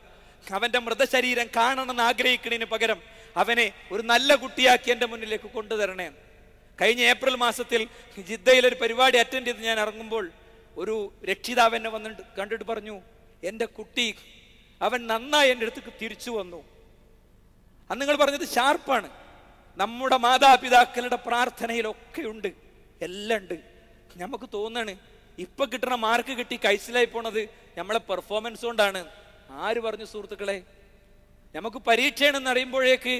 അവന്റെ മൃതശരീരം കാണണമെന്ന് ആഗ്രഹിക്കണതിന് പകരം അവനെ ഒരു നല്ല കുട്ടിയാക്കി എൻ്റെ മുന്നിലേക്ക് കൊണ്ടുതരണേ കഴിഞ്ഞ ഏപ്രിൽ മാസത്തിൽ ജിദ്ദയിൽ ഒരു പരിപാടി അറ്റൻഡ് ചെയ്ത് ഞാൻ ഇറങ്ങുമ്പോൾ ഒരു രക്ഷിതാവ് എന്നെ വന്നിട്ട് കണ്ടിട്ട് പറഞ്ഞു എൻ്റെ കുട്ടി അവൻ നന്നായി എൻ്റെ അടുത്തേക്ക് തിരിച്ചു വന്നു അന്ന് നിങ്ങൾ പറഞ്ഞത് ഷാർപ്പാണ് നമ്മുടെ മാതാപിതാക്കളുടെ പ്രാർത്ഥനയിലൊക്കെ ഉണ്ട് എല്ലാം ഉണ്ട് നമുക്ക് തോന്നാണ് ഇപ്പൊ കിട്ടണ മാർക്ക് കിട്ടി കൈസിലായി പോണത് നമ്മളെ പെർഫോമൻസ് കൊണ്ടാണ് ആര് പറഞ്ഞു സുഹൃത്തുക്കളെ നമുക്ക് പരീക്ഷയാണെന്ന് അറിയുമ്പോഴേക്ക്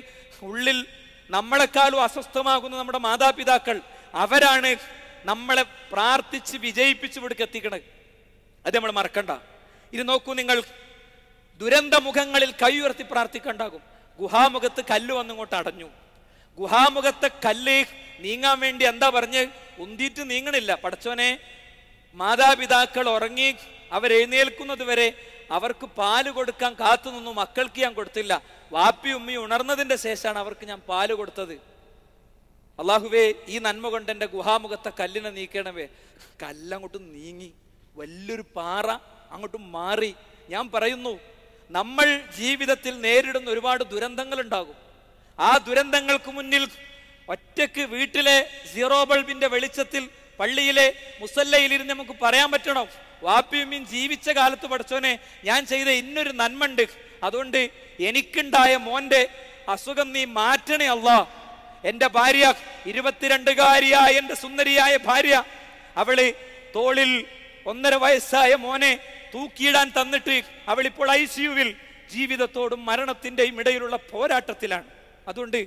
ഉള്ളിൽ നമ്മളെക്കാളും അസ്വസ്ഥമാകുന്ന നമ്മുടെ മാതാപിതാക്കൾ അവരാണ് നമ്മളെ പ്രാർത്ഥിച്ച് വിജയിപ്പിച്ചു ഇവിടേക്ക് എത്തിക്കണത് അത് നമ്മൾ മറക്കണ്ട ഇത് നോക്കൂ നിങ്ങൾ ദുരന്തമുഖങ്ങളിൽ കൈ ഉയർത്തി പ്രാർത്ഥിക്കണ്ടാകും ഗുഹാമുഖത്ത് കല്ല് വന്നിങ്ങോട്ട് അടഞ്ഞു ഗുഹാമുഖത്തെ കല്ല് നീങ്ങാൻ വേണ്ടി എന്താ പറഞ്ഞ് ഉന്തിയിട്ട് നീങ്ങണില്ല പടച്ചോനെ മാതാപിതാക്കൾ ഉറങ്ങി അവരെഴുന്നേൽക്കുന്നത് വരെ അവർക്ക് പാല് കൊടുക്കാൻ കാത്തുനിന്നു മക്കൾക്ക് ഞാൻ കൊടുത്തില്ല വാപ്പി ഉമ്മി ഉണർന്നതിന്റെ ശേഷമാണ് അവർക്ക് ഞാൻ പാല് കൊടുത്തത് അള്ളാഹുവേ ഈ നന്മ കൊണ്ട് എൻ്റെ ഗുഹാമുഖത്തെ കല്ലിനെ നീക്കണവേ കല്ലങ്ങോട്ടും നീങ്ങി വലിയൊരു പാറ അങ്ങോട്ട് മാറി ഞാൻ പറയുന്നു നമ്മൾ ജീവിതത്തിൽ നേരിടുന്ന ഒരുപാട് ദുരന്തങ്ങൾ ഉണ്ടാകും ആ ദുരന്തങ്ങൾക്ക് മുന്നിൽ ഒറ്റയ്ക്ക് വീട്ടിലെ സീറോ ബൾബിന്റെ വെളിച്ചത്തിൽ പള്ളിയിലെ മുസല്ലയിലിരുന്ന് നമുക്ക് പറയാൻ പറ്റണം വാപ്പിയമ്മീൻ ജീവിച്ച കാലത്ത് പഠിച്ചോനെ ഞാൻ ചെയ്ത ഇന്നൊരു നന്മണ്ട് അതുകൊണ്ട് എനിക്കുണ്ടായ മോന്റെ അസുഖം നീ മാറ്റണേ അല്ല എൻ്റെ ഭാര്യ ഇരുപത്തിരണ്ടുകാരിയായ എൻ്റെ സുന്ദരിയായ ഭാര്യ അവള് തോളിൽ ഒന്നര വയസ്സായ മോനെ തൂക്കിയിടാൻ തന്നിട്ട് ഇപ്പോൾ ഐ സിയുവിൽ ജീവിതത്തോടും മരണത്തിൻ്റെയും ഇടയിലുള്ള പോരാട്ടത്തിലാണ് അതുകൊണ്ട്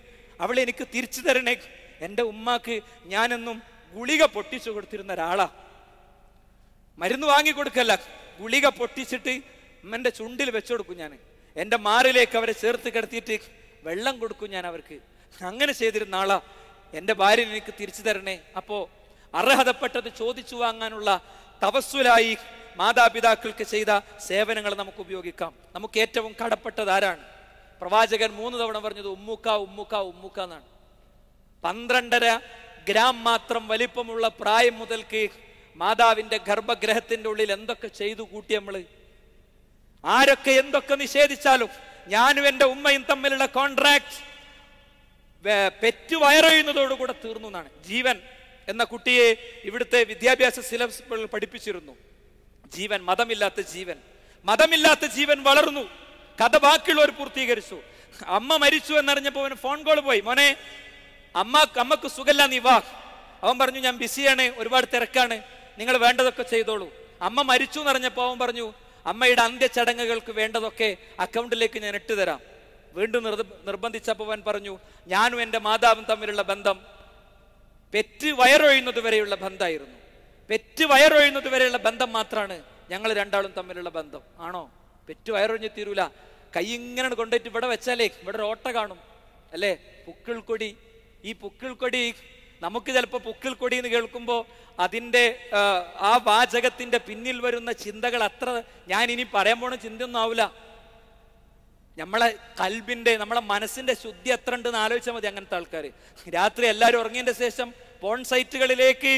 അവളെനിക്ക് തിരിച്ചു തരണേ എൻ്റെ ഉമ്മാക്ക് ഞാനെന്നും ഗുളിക പൊട്ടിച്ചു കൊടുത്തിരുന്ന ഒരാളാ മരുന്ന് വാങ്ങിക്കൊടുക്കല്ല ഗുളിക പൊട്ടിച്ചിട്ട് ഉമ്മന്റെ ചുണ്ടിൽ വെച്ചുകൊടുക്കും ഞാൻ എൻ്റെ മാറിലേക്ക് അവരെ ചേർത്ത് കിടത്തിയിട്ട് വെള്ളം കൊടുക്കും ഞാൻ അവർക്ക് അങ്ങനെ ചെയ്തിരുന്ന ആളാ എൻ്റെ ഭാര്യ എനിക്ക് തിരിച്ചു തരണേ അപ്പോ അർഹതപ്പെട്ടത് ചോദിച്ചു വാങ്ങാനുള്ള തപസ്സുലായി മാതാപിതാക്കൾക്ക് ചെയ്ത സേവനങ്ങൾ നമുക്ക് ഉപയോഗിക്കാം നമുക്ക് ഏറ്റവും കടപ്പെട്ടത് ആരാണ് പ്രവാചകൻ മൂന്ന് തവണ പറഞ്ഞത് ഉമ്മുക്ക ഉമ്മുക്ക ഉമ്മുക്ക എന്നാണ് പന്ത്രണ്ടര ഗ്രാം മാത്രം വലിപ്പമുള്ള പ്രായം മുതൽക്ക് മാതാവിൻ്റെ ഗർഭഗ്രഹത്തിൻ്റെ ഉള്ളിൽ എന്തൊക്കെ ചെയ്തു കൂട്ടി നമ്മൾ ആരൊക്കെ എന്തൊക്കെ നിഷേധിച്ചാലും ഞാനും എൻ്റെ ഉമ്മയും തമ്മിലുള്ള കോൺട്രാക്ട് പെറ്റു വയറയുന്നതോടുകൂടെ തീർന്നു എന്നാണ് ജീവൻ എന്ന കുട്ടിയെ ഇവിടുത്തെ വിദ്യാഭ്യാസ സിലബസ് പഠിപ്പിച്ചിരുന്നു ജീവൻ മതമില്ലാത്ത ജീവൻ മതമില്ലാത്ത ജീവൻ വളർന്നു കഥ ബാക്കിയുള്ളവർ പൂർത്തീകരിച്ചു അമ്മ മരിച്ചു എന്നറിഞ്ഞപ്പോൾ അവന് ഫോൺ കോൾ പോയി മോനെ അമ്മ അമ്മക്ക് സുഖല്ല നീ വാ അവൻ പറഞ്ഞു ഞാൻ ബിസിയാണ് ഒരുപാട് തിരക്കാണ് നിങ്ങൾ വേണ്ടതൊക്കെ ചെയ്തോളൂ അമ്മ മരിച്ചു എന്ന് അവൻ പറഞ്ഞു അമ്മയുടെ അന്ത്യചടങ്ങുകൾക്ക് വേണ്ടതൊക്കെ അക്കൗണ്ടിലേക്ക് ഞാൻ ഇട്ട് തരാം വീണ്ടും നിർബന്ധിച്ചപ്പോൾ അവൻ പറഞ്ഞു ഞാനും എൻ്റെ മാതാവും തമ്മിലുള്ള ബന്ധം പെറ്റ് വയറൊഴിയുന്നത് വരെയുള്ള ബന്ധമായിരുന്നു പെറ്റ് വയറൊഴിയുന്നത് വരെയുള്ള ബന്ധം മാത്രമാണ് ഞങ്ങൾ രണ്ടാളും തമ്മിലുള്ള ബന്ധം ആണോ പെറ്റ് വയറൊഴിഞ്ഞ് തീരൂല കൈ ഇങ്ങനെ കൊണ്ടുപോയിട്ട് ഇവിടെ വെച്ചാലേ ഇവിടെ ഒരു ഓട്ട കാണും അല്ലേ പുക്കിൾക്കൊടി ഈ പുക്കിൾക്കൊടി നമുക്ക് ചിലപ്പോൾ പുക്കിൾക്കൊടി എന്ന് കേൾക്കുമ്പോൾ അതിൻ്റെ ആ വാചകത്തിൻ്റെ പിന്നിൽ വരുന്ന ചിന്തകൾ അത്ര ഞാൻ ഇനി പറയാൻ പോണ ചിന്തയൊന്നും ആവില്ല നമ്മളെ കൽബിൻ്റെ നമ്മളെ മനസ്സിൻ്റെ ശുദ്ധി എത്ര ഉണ്ടെന്ന് ആലോചിച്ചാൽ മതി അങ്ങനത്തെ ആൾക്കാർ രാത്രി എല്ലാവരും ഉറങ്ങിയതിൻ്റെ ശേഷം പോൺ സൈറ്റുകളിലേക്ക്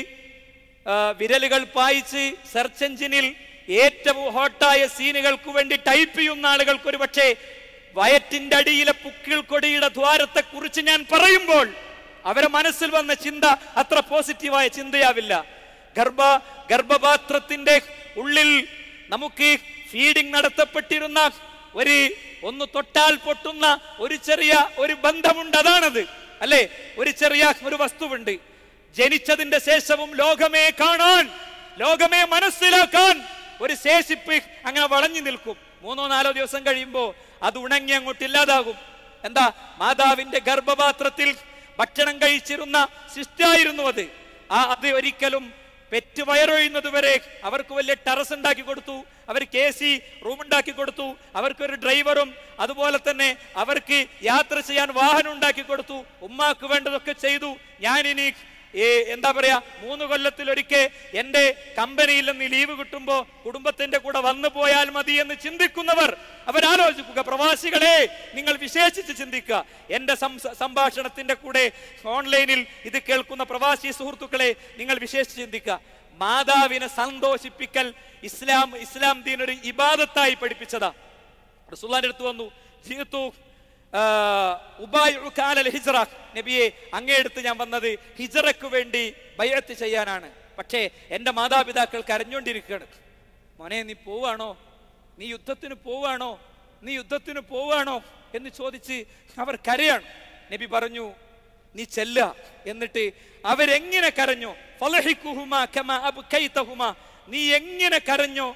വിരലുകൾ പായിച്ച് സെർച്ച് എഞ്ചിനിൽ ഏറ്റവും ഹോട്ടായ സീനുകൾക്ക് വേണ്ടി ടൈപ്പ് ചെയ്യുന്ന ആളുകൾക്ക് ഒരു പക്ഷേ വയറ്റിൻ്റെ അടിയിലെ പുക്കിൾ കൊടിയുടെ ദ്വാരത്തെക്കുറിച്ച് ഞാൻ പറയുമ്പോൾ അവരെ മനസ്സിൽ വന്ന ചിന്ത അത്ര പോസിറ്റീവായ ചിന്തയാവില്ല ഗർഭ ഗർഭപാത്രത്തിന്റെ ഉള്ളിൽ നമുക്ക് ഫീഡിംഗ് നടത്തപ്പെട്ടിരുന്ന ഒരു ഒന്ന് തൊട്ടാൽ പൊട്ടുന്ന ഒരു ചെറിയ ഒരു ബന്ധമുണ്ട് അതാണത് അല്ലേ ഒരു ചെറിയ ഒരു വസ്തുവുണ്ട് ജനിച്ചതിന്റെ ശേഷവും ലോകമേ കാണാൻ ലോകമേ മനസ്സിലാക്കാൻ ഒരു ശേഷിപ്പ് അങ്ങനെ വളഞ്ഞു നിൽക്കും മൂന്നോ നാലോ ദിവസം കഴിയുമ്പോൾ അത് ഉണങ്ങി അങ്ങോട്ട് ഇല്ലാതാകും എന്താ മാതാവിന്റെ ഗർഭപാത്രത്തിൽ ഭക്ഷണം കഴിച്ചിരുന്ന ശിഷ്ടായിരുന്നു അത് ആ അത് ഒരിക്കലും പെറ്റ് വയറൊഴിയുന്നത് വരെ അവർക്ക് വലിയ ടെറസ് ഉണ്ടാക്കി കൊടുത്തു അവർ കെ സി റൂം ഉണ്ടാക്കി കൊടുത്തു അവർക്ക് ഒരു ഡ്രൈവറും അതുപോലെ തന്നെ അവർക്ക് യാത്ര ചെയ്യാൻ വാഹനം ഉണ്ടാക്കി കൊടുത്തു ഉമ്മാക്ക് വേണ്ടതൊക്കെ ചെയ്തു ഞാനിനി ഏ എന്താ പറയാ മൂന്ന് ഒരിക്കൽ എൻ്റെ കമ്പനിയിൽ നിന്ന് ലീവ് കിട്ടുമ്പോൾ കുടുംബത്തിന്റെ കൂടെ വന്നു പോയാൽ മതി എന്ന് ചിന്തിക്കുന്നവർ അവരാലോചിക്കുക പ്രവാസികളെ നിങ്ങൾ വിശേഷിച്ച് ചിന്തിക്കുക എൻ്റെ സംഭാഷണത്തിന്റെ കൂടെ ഓൺലൈനിൽ ഇത് കേൾക്കുന്ന പ്രവാസി സുഹൃത്തുക്കളെ നിങ്ങൾ വിശേഷിച്ച് ചിന്തിക്കുക മാതാവിനെ സന്തോഷിപ്പിക്കൽ ഇസ്ലാം ഇസ്ലാം ദീൻ ഒരു ഇബാദത്തായി പഠിപ്പിച്ചതാ റസൂല്ലാന്റെ അടുത്ത് വന്നു നബിയെ അങ്ങേടുത്ത് ഞാൻ വന്നത് ഹിജറയ്ക്ക് വേണ്ടി ബയ്യത്ത് ചെയ്യാനാണ് പക്ഷേ എൻ്റെ മാതാപിതാക്കൾ കരഞ്ഞുകൊണ്ടിരിക്കുകയാണ് മോനെ നീ പോവാണോ നീ യുദ്ധത്തിന് പോവാണോ നീ യുദ്ധത്തിന് പോവാണോ എന്ന് ചോദിച്ച് അവർ കരയാണ് നബി പറഞ്ഞു നീ ചെല്ല എന്നിട്ട് അവരെങ്ങനെ കരഞ്ഞോ നീ എങ്ങനെ കരഞ്ഞോ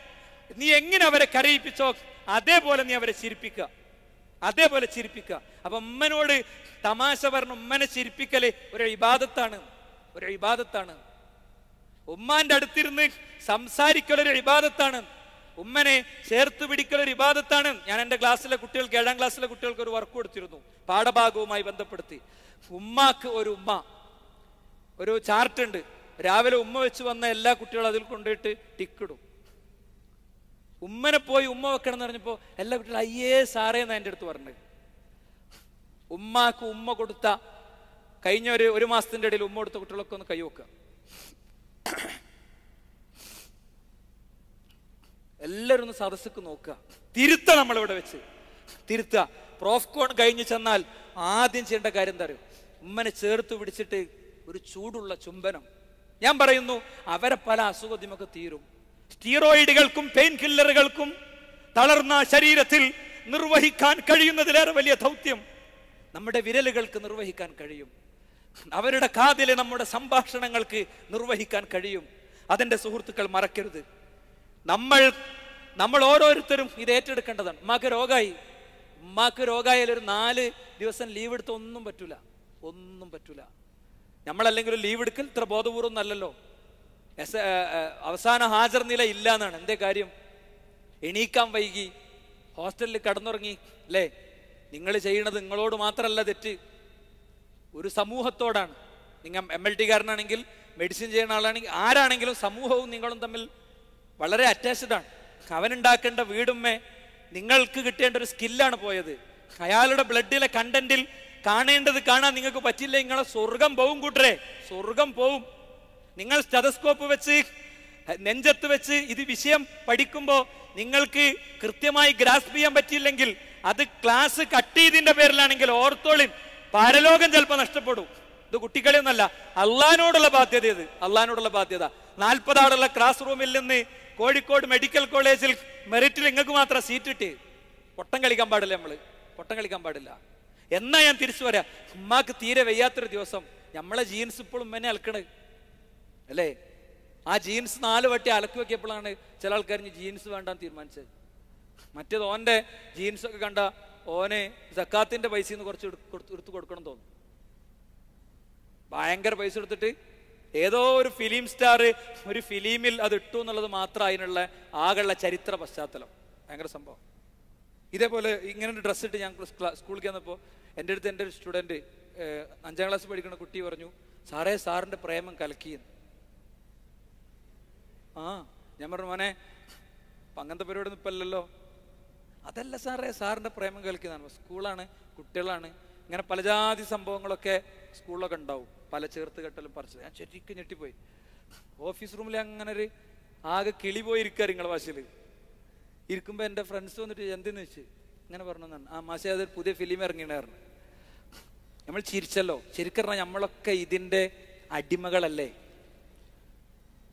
നീ എങ്ങനെ അവരെ കരയിപ്പിച്ചോ അതേപോലെ നീ അവരെ ചിരിപ്പിക്കുക അതേപോലെ ചിരിപ്പിക്കുക അപ്പൊ ഉമ്മനോട് തമാശ പറഞ്ഞ ഉമ്മനെ ചിരിപ്പിക്കല് ഒരു ഇബാദത്താണ് ഒരു ഇബാദത്താണ് ഉമ്മാന്റെ അടുത്തിരുന്ന് സംസാരിക്കലൊരു ഇബാദത്താണ് ഉമ്മനെ ചേർത്ത് പിടിക്കലൊരു ഇബാദത്താണ് ഞാൻ എൻ്റെ ക്ലാസ്സിലെ കുട്ടികൾക്ക് ഏഴാം ക്ലാസ്സിലെ കുട്ടികൾക്ക് ഒരു വർക്ക് കൊടുത്തിരുന്നു പാഠഭാഗവുമായി ബന്ധപ്പെടുത്തി ഉമ്മാക്ക് ഒരു ഉമ്മ ഒരു ചാർട്ടുണ്ട് രാവിലെ ഉമ്മ വെച്ച് വന്ന എല്ലാ കുട്ടികളും അതിൽ കൊണ്ടിട്ട് ടിക്കിടും ഉമ്മനെ പോയി ഉമ്മ വെക്കണം എന്ന് പറഞ്ഞപ്പോൾ എല്ലാ കുട്ടികളും അയ്യേ സാറേ എന്നാ എൻ്റെ അടുത്ത് പറഞ്ഞത് ഉമ്മാക്ക് ഉമ്മ കൊടുത്ത കഴിഞ്ഞ ഒരു ഒരു മാസത്തിന്റെ ഇടയിൽ ഉമ്മ കൊടുത്ത കുട്ടികളൊക്കെ ഒന്ന് കൈവക്കുക എല്ലാവരും ഒന്ന് സദസ്സക്ക് നോക്കുക തിരുത്ത നമ്മളിവിടെ വെച്ച് പ്രോഫ് കോൺ കഴിഞ്ഞ് ചെന്നാൽ ആദ്യം ചെയ്യേണ്ട കാര്യം എന്താ അറിയോ ഉമ്മനെ ചേർത്ത് പിടിച്ചിട്ട് ഒരു ചൂടുള്ള ചുംബനം ഞാൻ പറയുന്നു അവരെ പല അസുഖത്തിമൊക്കെ തീരും സ്റ്റീറോയിഡുകൾക്കും പെയിൻ കില്ലറുകൾക്കും തളർന്ന ശരീരത്തിൽ നിർവഹിക്കാൻ കഴിയുന്നതിലേറെ വലിയ ദൗത്യം നമ്മുടെ വിരലുകൾക്ക് നിർവഹിക്കാൻ കഴിയും അവരുടെ കാതിലെ നമ്മുടെ സംഭാഷണങ്ങൾക്ക് നിർവഹിക്കാൻ കഴിയും അതിൻ്റെ സുഹൃത്തുക്കൾ മറക്കരുത് നമ്മൾ നമ്മൾ ഓരോരുത്തരും ഇത് ഏറ്റെടുക്കേണ്ടതാണ് ഉമ്മാക്ക് രോഗമായി ഉമ്മാക്ക് രോഗമായാൽ ഒരു നാല് ദിവസം ലീവ് എടുത്ത് ഒന്നും പറ്റൂല ഒന്നും പറ്റൂല നമ്മളല്ലെങ്കിലും ലീവ് എടുക്കൽ ഇത്ര ബോധപൂർവ്വം അല്ലല്ലോ എസ് അവസാന ഹാജർ നില ഇല്ല എന്നാണ് എന്തേ കാര്യം എണീക്കാൻ വൈകി ഹോസ്റ്റലിൽ കടന്നുറങ്ങി അല്ലേ നിങ്ങൾ ചെയ്യണത് നിങ്ങളോട് മാത്രമല്ല തെറ്റ് ഒരു സമൂഹത്തോടാണ് നിങ്ങൾ എം എൽ ടി കാരനാണെങ്കിൽ മെഡിസിൻ ചെയ്യുന്ന ആളാണെങ്കിൽ ആരാണെങ്കിലും സമൂഹവും നിങ്ങളും തമ്മിൽ വളരെ അറ്റാച്ച്ഡ് ആണ് അവനുണ്ടാക്കേണ്ട വീടുമ്മേ നിങ്ങൾക്ക് കിട്ടേണ്ട ഒരു സ്കില്ലാണ് പോയത് അയാളുടെ ബ്ലഡിലെ കണ്ടന്റിൽ കാണേണ്ടത് കാണാൻ നിങ്ങൾക്ക് പറ്റില്ല നിങ്ങളെ സ്വർഗം പോവും കൂട്ടരെ സ്വർഗം പോവും നിങ്ങൾ സ്റ്റെതസ്കോപ്പ് വെച്ച് നെഞ്ചത്ത് വെച്ച് ഇത് വിഷയം പഠിക്കുമ്പോൾ നിങ്ങൾക്ക് കൃത്യമായി ഗ്രാസ്പ് ചെയ്യാൻ പറ്റിയില്ലെങ്കിൽ അത് ക്ലാസ് കട്ട് ചെയ്തിന്റെ പേരിലാണെങ്കിൽ ഓർത്തോളിൻ പരലോകം ചിലപ്പോൾ നഷ്ടപ്പെടും ഇത് കുട്ടികളിയൊന്നല്ല അള്ളഹാനോടുള്ള ബാധ്യത ഇത് അള്ളഹാനോടുള്ള ബാധ്യത നാൽപ്പതാളുള്ള ക്ലാസ് റൂമിൽ നിന്ന് കോഴിക്കോട് മെഡിക്കൽ കോളേജിൽ മെറിറ്റിൽ നിങ്ങൾക്ക് മാത്രം സീറ്റ് കിട്ടി പൊട്ടം കളിക്കാൻ പാടില്ല നമ്മൾ പൊട്ടം കളിക്കാൻ പാടില്ല എന്നാ ഞാൻ തിരിച്ചു പറയാം ഉമ്മാക്ക് തീരെ വയ്യാത്തൊരു ദിവസം നമ്മളെ ജീൻസ് ഇപ്പോഴും ഉമ്മനെ അൽക്കണേ അല്ലേ ആ ജീൻസ് നാല് വട്ടി അലക്കി വെക്കിയപ്പോഴാണ് ചില ആൾക്കാർ ജീൻസ് വേണ്ടാന്ന് തീരുമാനിച്ചത് മറ്റേത് ഓൻ്റെ ജീൻസ് ഒക്കെ കണ്ട ഓനെ സക്കാത്തിന്റെ പൈസ നിന്ന് കുറച്ച് എടുത്തു കൊടുക്കണം തോന്നും ഭയങ്കര പൈസ എടുത്തിട്ട് ഏതോ ഒരു ഫിലിം സ്റ്റാർ ഒരു ഫിലിമിൽ അത് ഇട്ടു എന്നുള്ളത് മാത്രം അതിനുള്ള ആകെയുള്ള ചരിത്ര പശ്ചാത്തലം ഭയങ്കര സംഭവം ഇതേപോലെ ഇങ്ങനെ ഒരു ഡ്രസ്സ് ഇട്ട് ഞാൻ സ്കൂളിൽ ചെന്നപ്പോൾ എൻ്റെ അടുത്ത് എൻ്റെ ഒരു സ്റ്റുഡൻറ്റ് അഞ്ചാം ക്ലാസ് പഠിക്കുന്ന കുട്ടി പറഞ്ഞു സാറേ സാറിൻ്റെ പ്രേമം കലക്കിയെന്ന് ആ ഞാൻ പറഞ്ഞു മോനെ അങ്ങനത്തെ പരിപാടി ഒന്നും ഇപ്പല്ലല്ലോ അതല്ല സാറേ സാറിന്റെ പ്രേമം കേൾക്കുന്നതാണ് സ്കൂളാണ് കുട്ടികളാണ് ഇങ്ങനെ പല ജാതി സംഭവങ്ങളൊക്കെ സ്കൂളിലൊക്കെ ഉണ്ടാവും പല ചേർത്ത് കെട്ടലും പറിച്ചു ഞാൻ ശരിക്കും ഞെട്ടിപ്പോയി ഓഫീസ് റൂമിൽ അങ്ങനെ ഒരു ആകെ കിളി പോയി ഇരിക്കുക നിങ്ങളെ ഭാഷയിൽ ഇരിക്കുമ്പോൾ എൻ്റെ ഫ്രണ്ട്സ് വന്നിട്ട് എന്തെന്ന് വെച്ച് ഇങ്ങനെ പറഞ്ഞു ആ മാസേ അതൊരു പുതിയ ഫിലിം ഇറങ്ങിയിട്ടായിരുന്നു നമ്മൾ ചിരിച്ചല്ലോ ശരിക്കും പറഞ്ഞാൽ നമ്മളൊക്കെ ഇതിന്റെ അടിമകളല്ലേ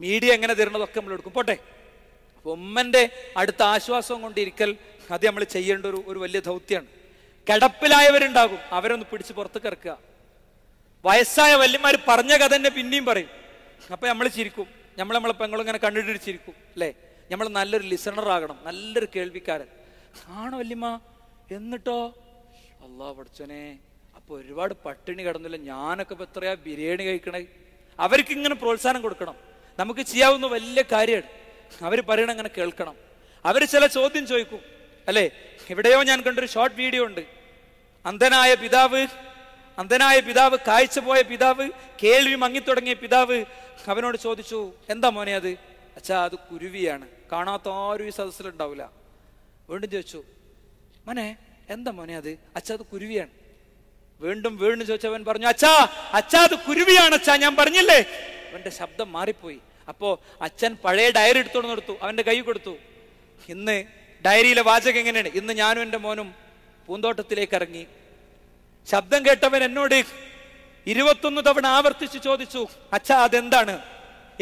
മീഡിയ എങ്ങനെ തരുന്നതൊക്കെ നമ്മൾ എടുക്കും പോട്ടെ ഉമ്മന്റെ അടുത്ത ആശ്വാസം കൊണ്ടിരിക്കൽ അത് നമ്മൾ ചെയ്യേണ്ട ഒരു ഒരു വലിയ ദൗത്യമാണ് കിടപ്പിലായവരുണ്ടാകും അവരൊന്ന് പിടിച്ച് പുറത്തേക്ക് കിടക്കുക വയസ്സായ വല്യമാർ പറഞ്ഞ കഥ തന്നെ പിന്നെയും പറയും അപ്പൊ നമ്മൾ ചിരിക്കും നമ്മൾ നമ്മളെ ഇങ്ങനെ കണ്ടിട്ട് ചിരിക്കും അല്ലേ നമ്മൾ നല്ലൊരു ലിസണർ ആകണം നല്ലൊരു കേൾവിക്കാരൻ ആണോ വല്യമ്മ എന്നിട്ടോ അള്ളാ പഠിച്ചനെ അപ്പൊ ഒരുപാട് പട്ടിണി കിടന്നില്ല ഞാനൊക്കെ ഇപ്പൊ എത്രയാ ബിരിയാണി കഴിക്കണേ അവർക്ക് ഇങ്ങനെ പ്രോത്സാഹനം കൊടുക്കണം നമുക്ക് ചെയ്യാവുന്ന വലിയ കാര്യമാണ് അവർ പറയണ അങ്ങനെ കേൾക്കണം അവർ ചില ചോദ്യം ചോദിക്കും അല്ലേ എവിടെയോ ഞാൻ കണ്ടൊരു ഷോർട്ട് വീഡിയോ ഉണ്ട് അന്ധനായ പിതാവ് അന്ധനായ പിതാവ് കാഴ്ച പോയ പിതാവ് കേൾവി മങ്ങിത്തുടങ്ങിയ പിതാവ് അവനോട് ചോദിച്ചു എന്താ മോനെ അത് അച്ഛാ അത് കുരുവിയാണ് കാണാത്ത ആരും ഈ സദസ്സിലുണ്ടാവില്ല വീണ്ടും ചോദിച്ചു മോനെ എന്താ മോനെ അത് അച്ഛാ അത് കുരുവിയാണ് വീണ്ടും വീണ്ടും ചോദിച്ചവൻ പറഞ്ഞു അച്ഛാ അച്ഛാ അത് കുരുവിയാണ് അച്ഛാ ഞാൻ പറഞ്ഞില്ലേ അവന്റെ ശബ്ദം മാറിപ്പോയി അപ്പോ അച്ഛൻ പഴയ ഡയറി എടുത്തോണ്ട് നിർത്തു അവന്റെ കൈ കൊടുത്തു ഇന്ന് ഡയറിയിലെ വാചകം എങ്ങനെയാണ് ഇന്ന് ഞാനും എൻ്റെ മോനും പൂന്തോട്ടത്തിലേക്ക് ഇറങ്ങി ശബ്ദം കേട്ടവൻ എന്നോട് ഇരുപത്തൊന്ന് തവണ ആവർത്തിച്ച് ചോദിച്ചു അച്ഛ അതെന്താണ്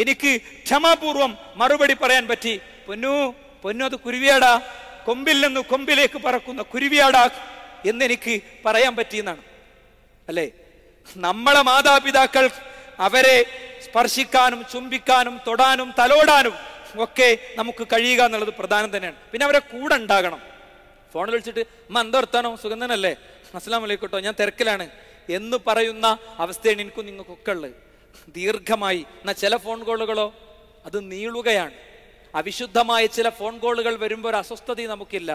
എനിക്ക് ക്ഷമാപൂർവം മറുപടി പറയാൻ പറ്റി പൊന്നു പൊന്നു അത് കുരുവിയാടാ കൊമ്പിൽ നിന്ന് കൊമ്പിലേക്ക് പറക്കുന്ന കുരുവിയാടാ എന്നെനിക്ക് പറയാൻ പറ്റിയെന്നാണ് അല്ലേ നമ്മളെ മാതാപിതാക്കൾ അവരെ സ്പർശിക്കാനും ചുംബിക്കാനും തൊടാനും തലോടാനും ഒക്കെ നമുക്ക് കഴിയുക എന്നുള്ളത് പ്രധാനം തന്നെയാണ് പിന്നെ അവരെ കൂടെ ഉണ്ടാകണം ഫോണിൽ വിളിച്ചിട്ട് അമ്മ എന്താ വർത്താനോ സുഗന്ധനല്ലേ അസ്ലാം വലൈക്കോട്ടോ ഞാൻ തിരക്കിലാണ് എന്ന് പറയുന്ന അവസ്ഥയാണ് എനിക്കും നിങ്ങൾക്കൊക്കെ ഉള്ളത് ദീർഘമായി എന്നാൽ ചില ഫോൺ കോളുകളോ അത് നീളുകയാണ് അവിശുദ്ധമായ ചില ഫോൺ കോളുകൾ വരുമ്പോൾ ഒരു അസ്വസ്ഥത നമുക്കില്ല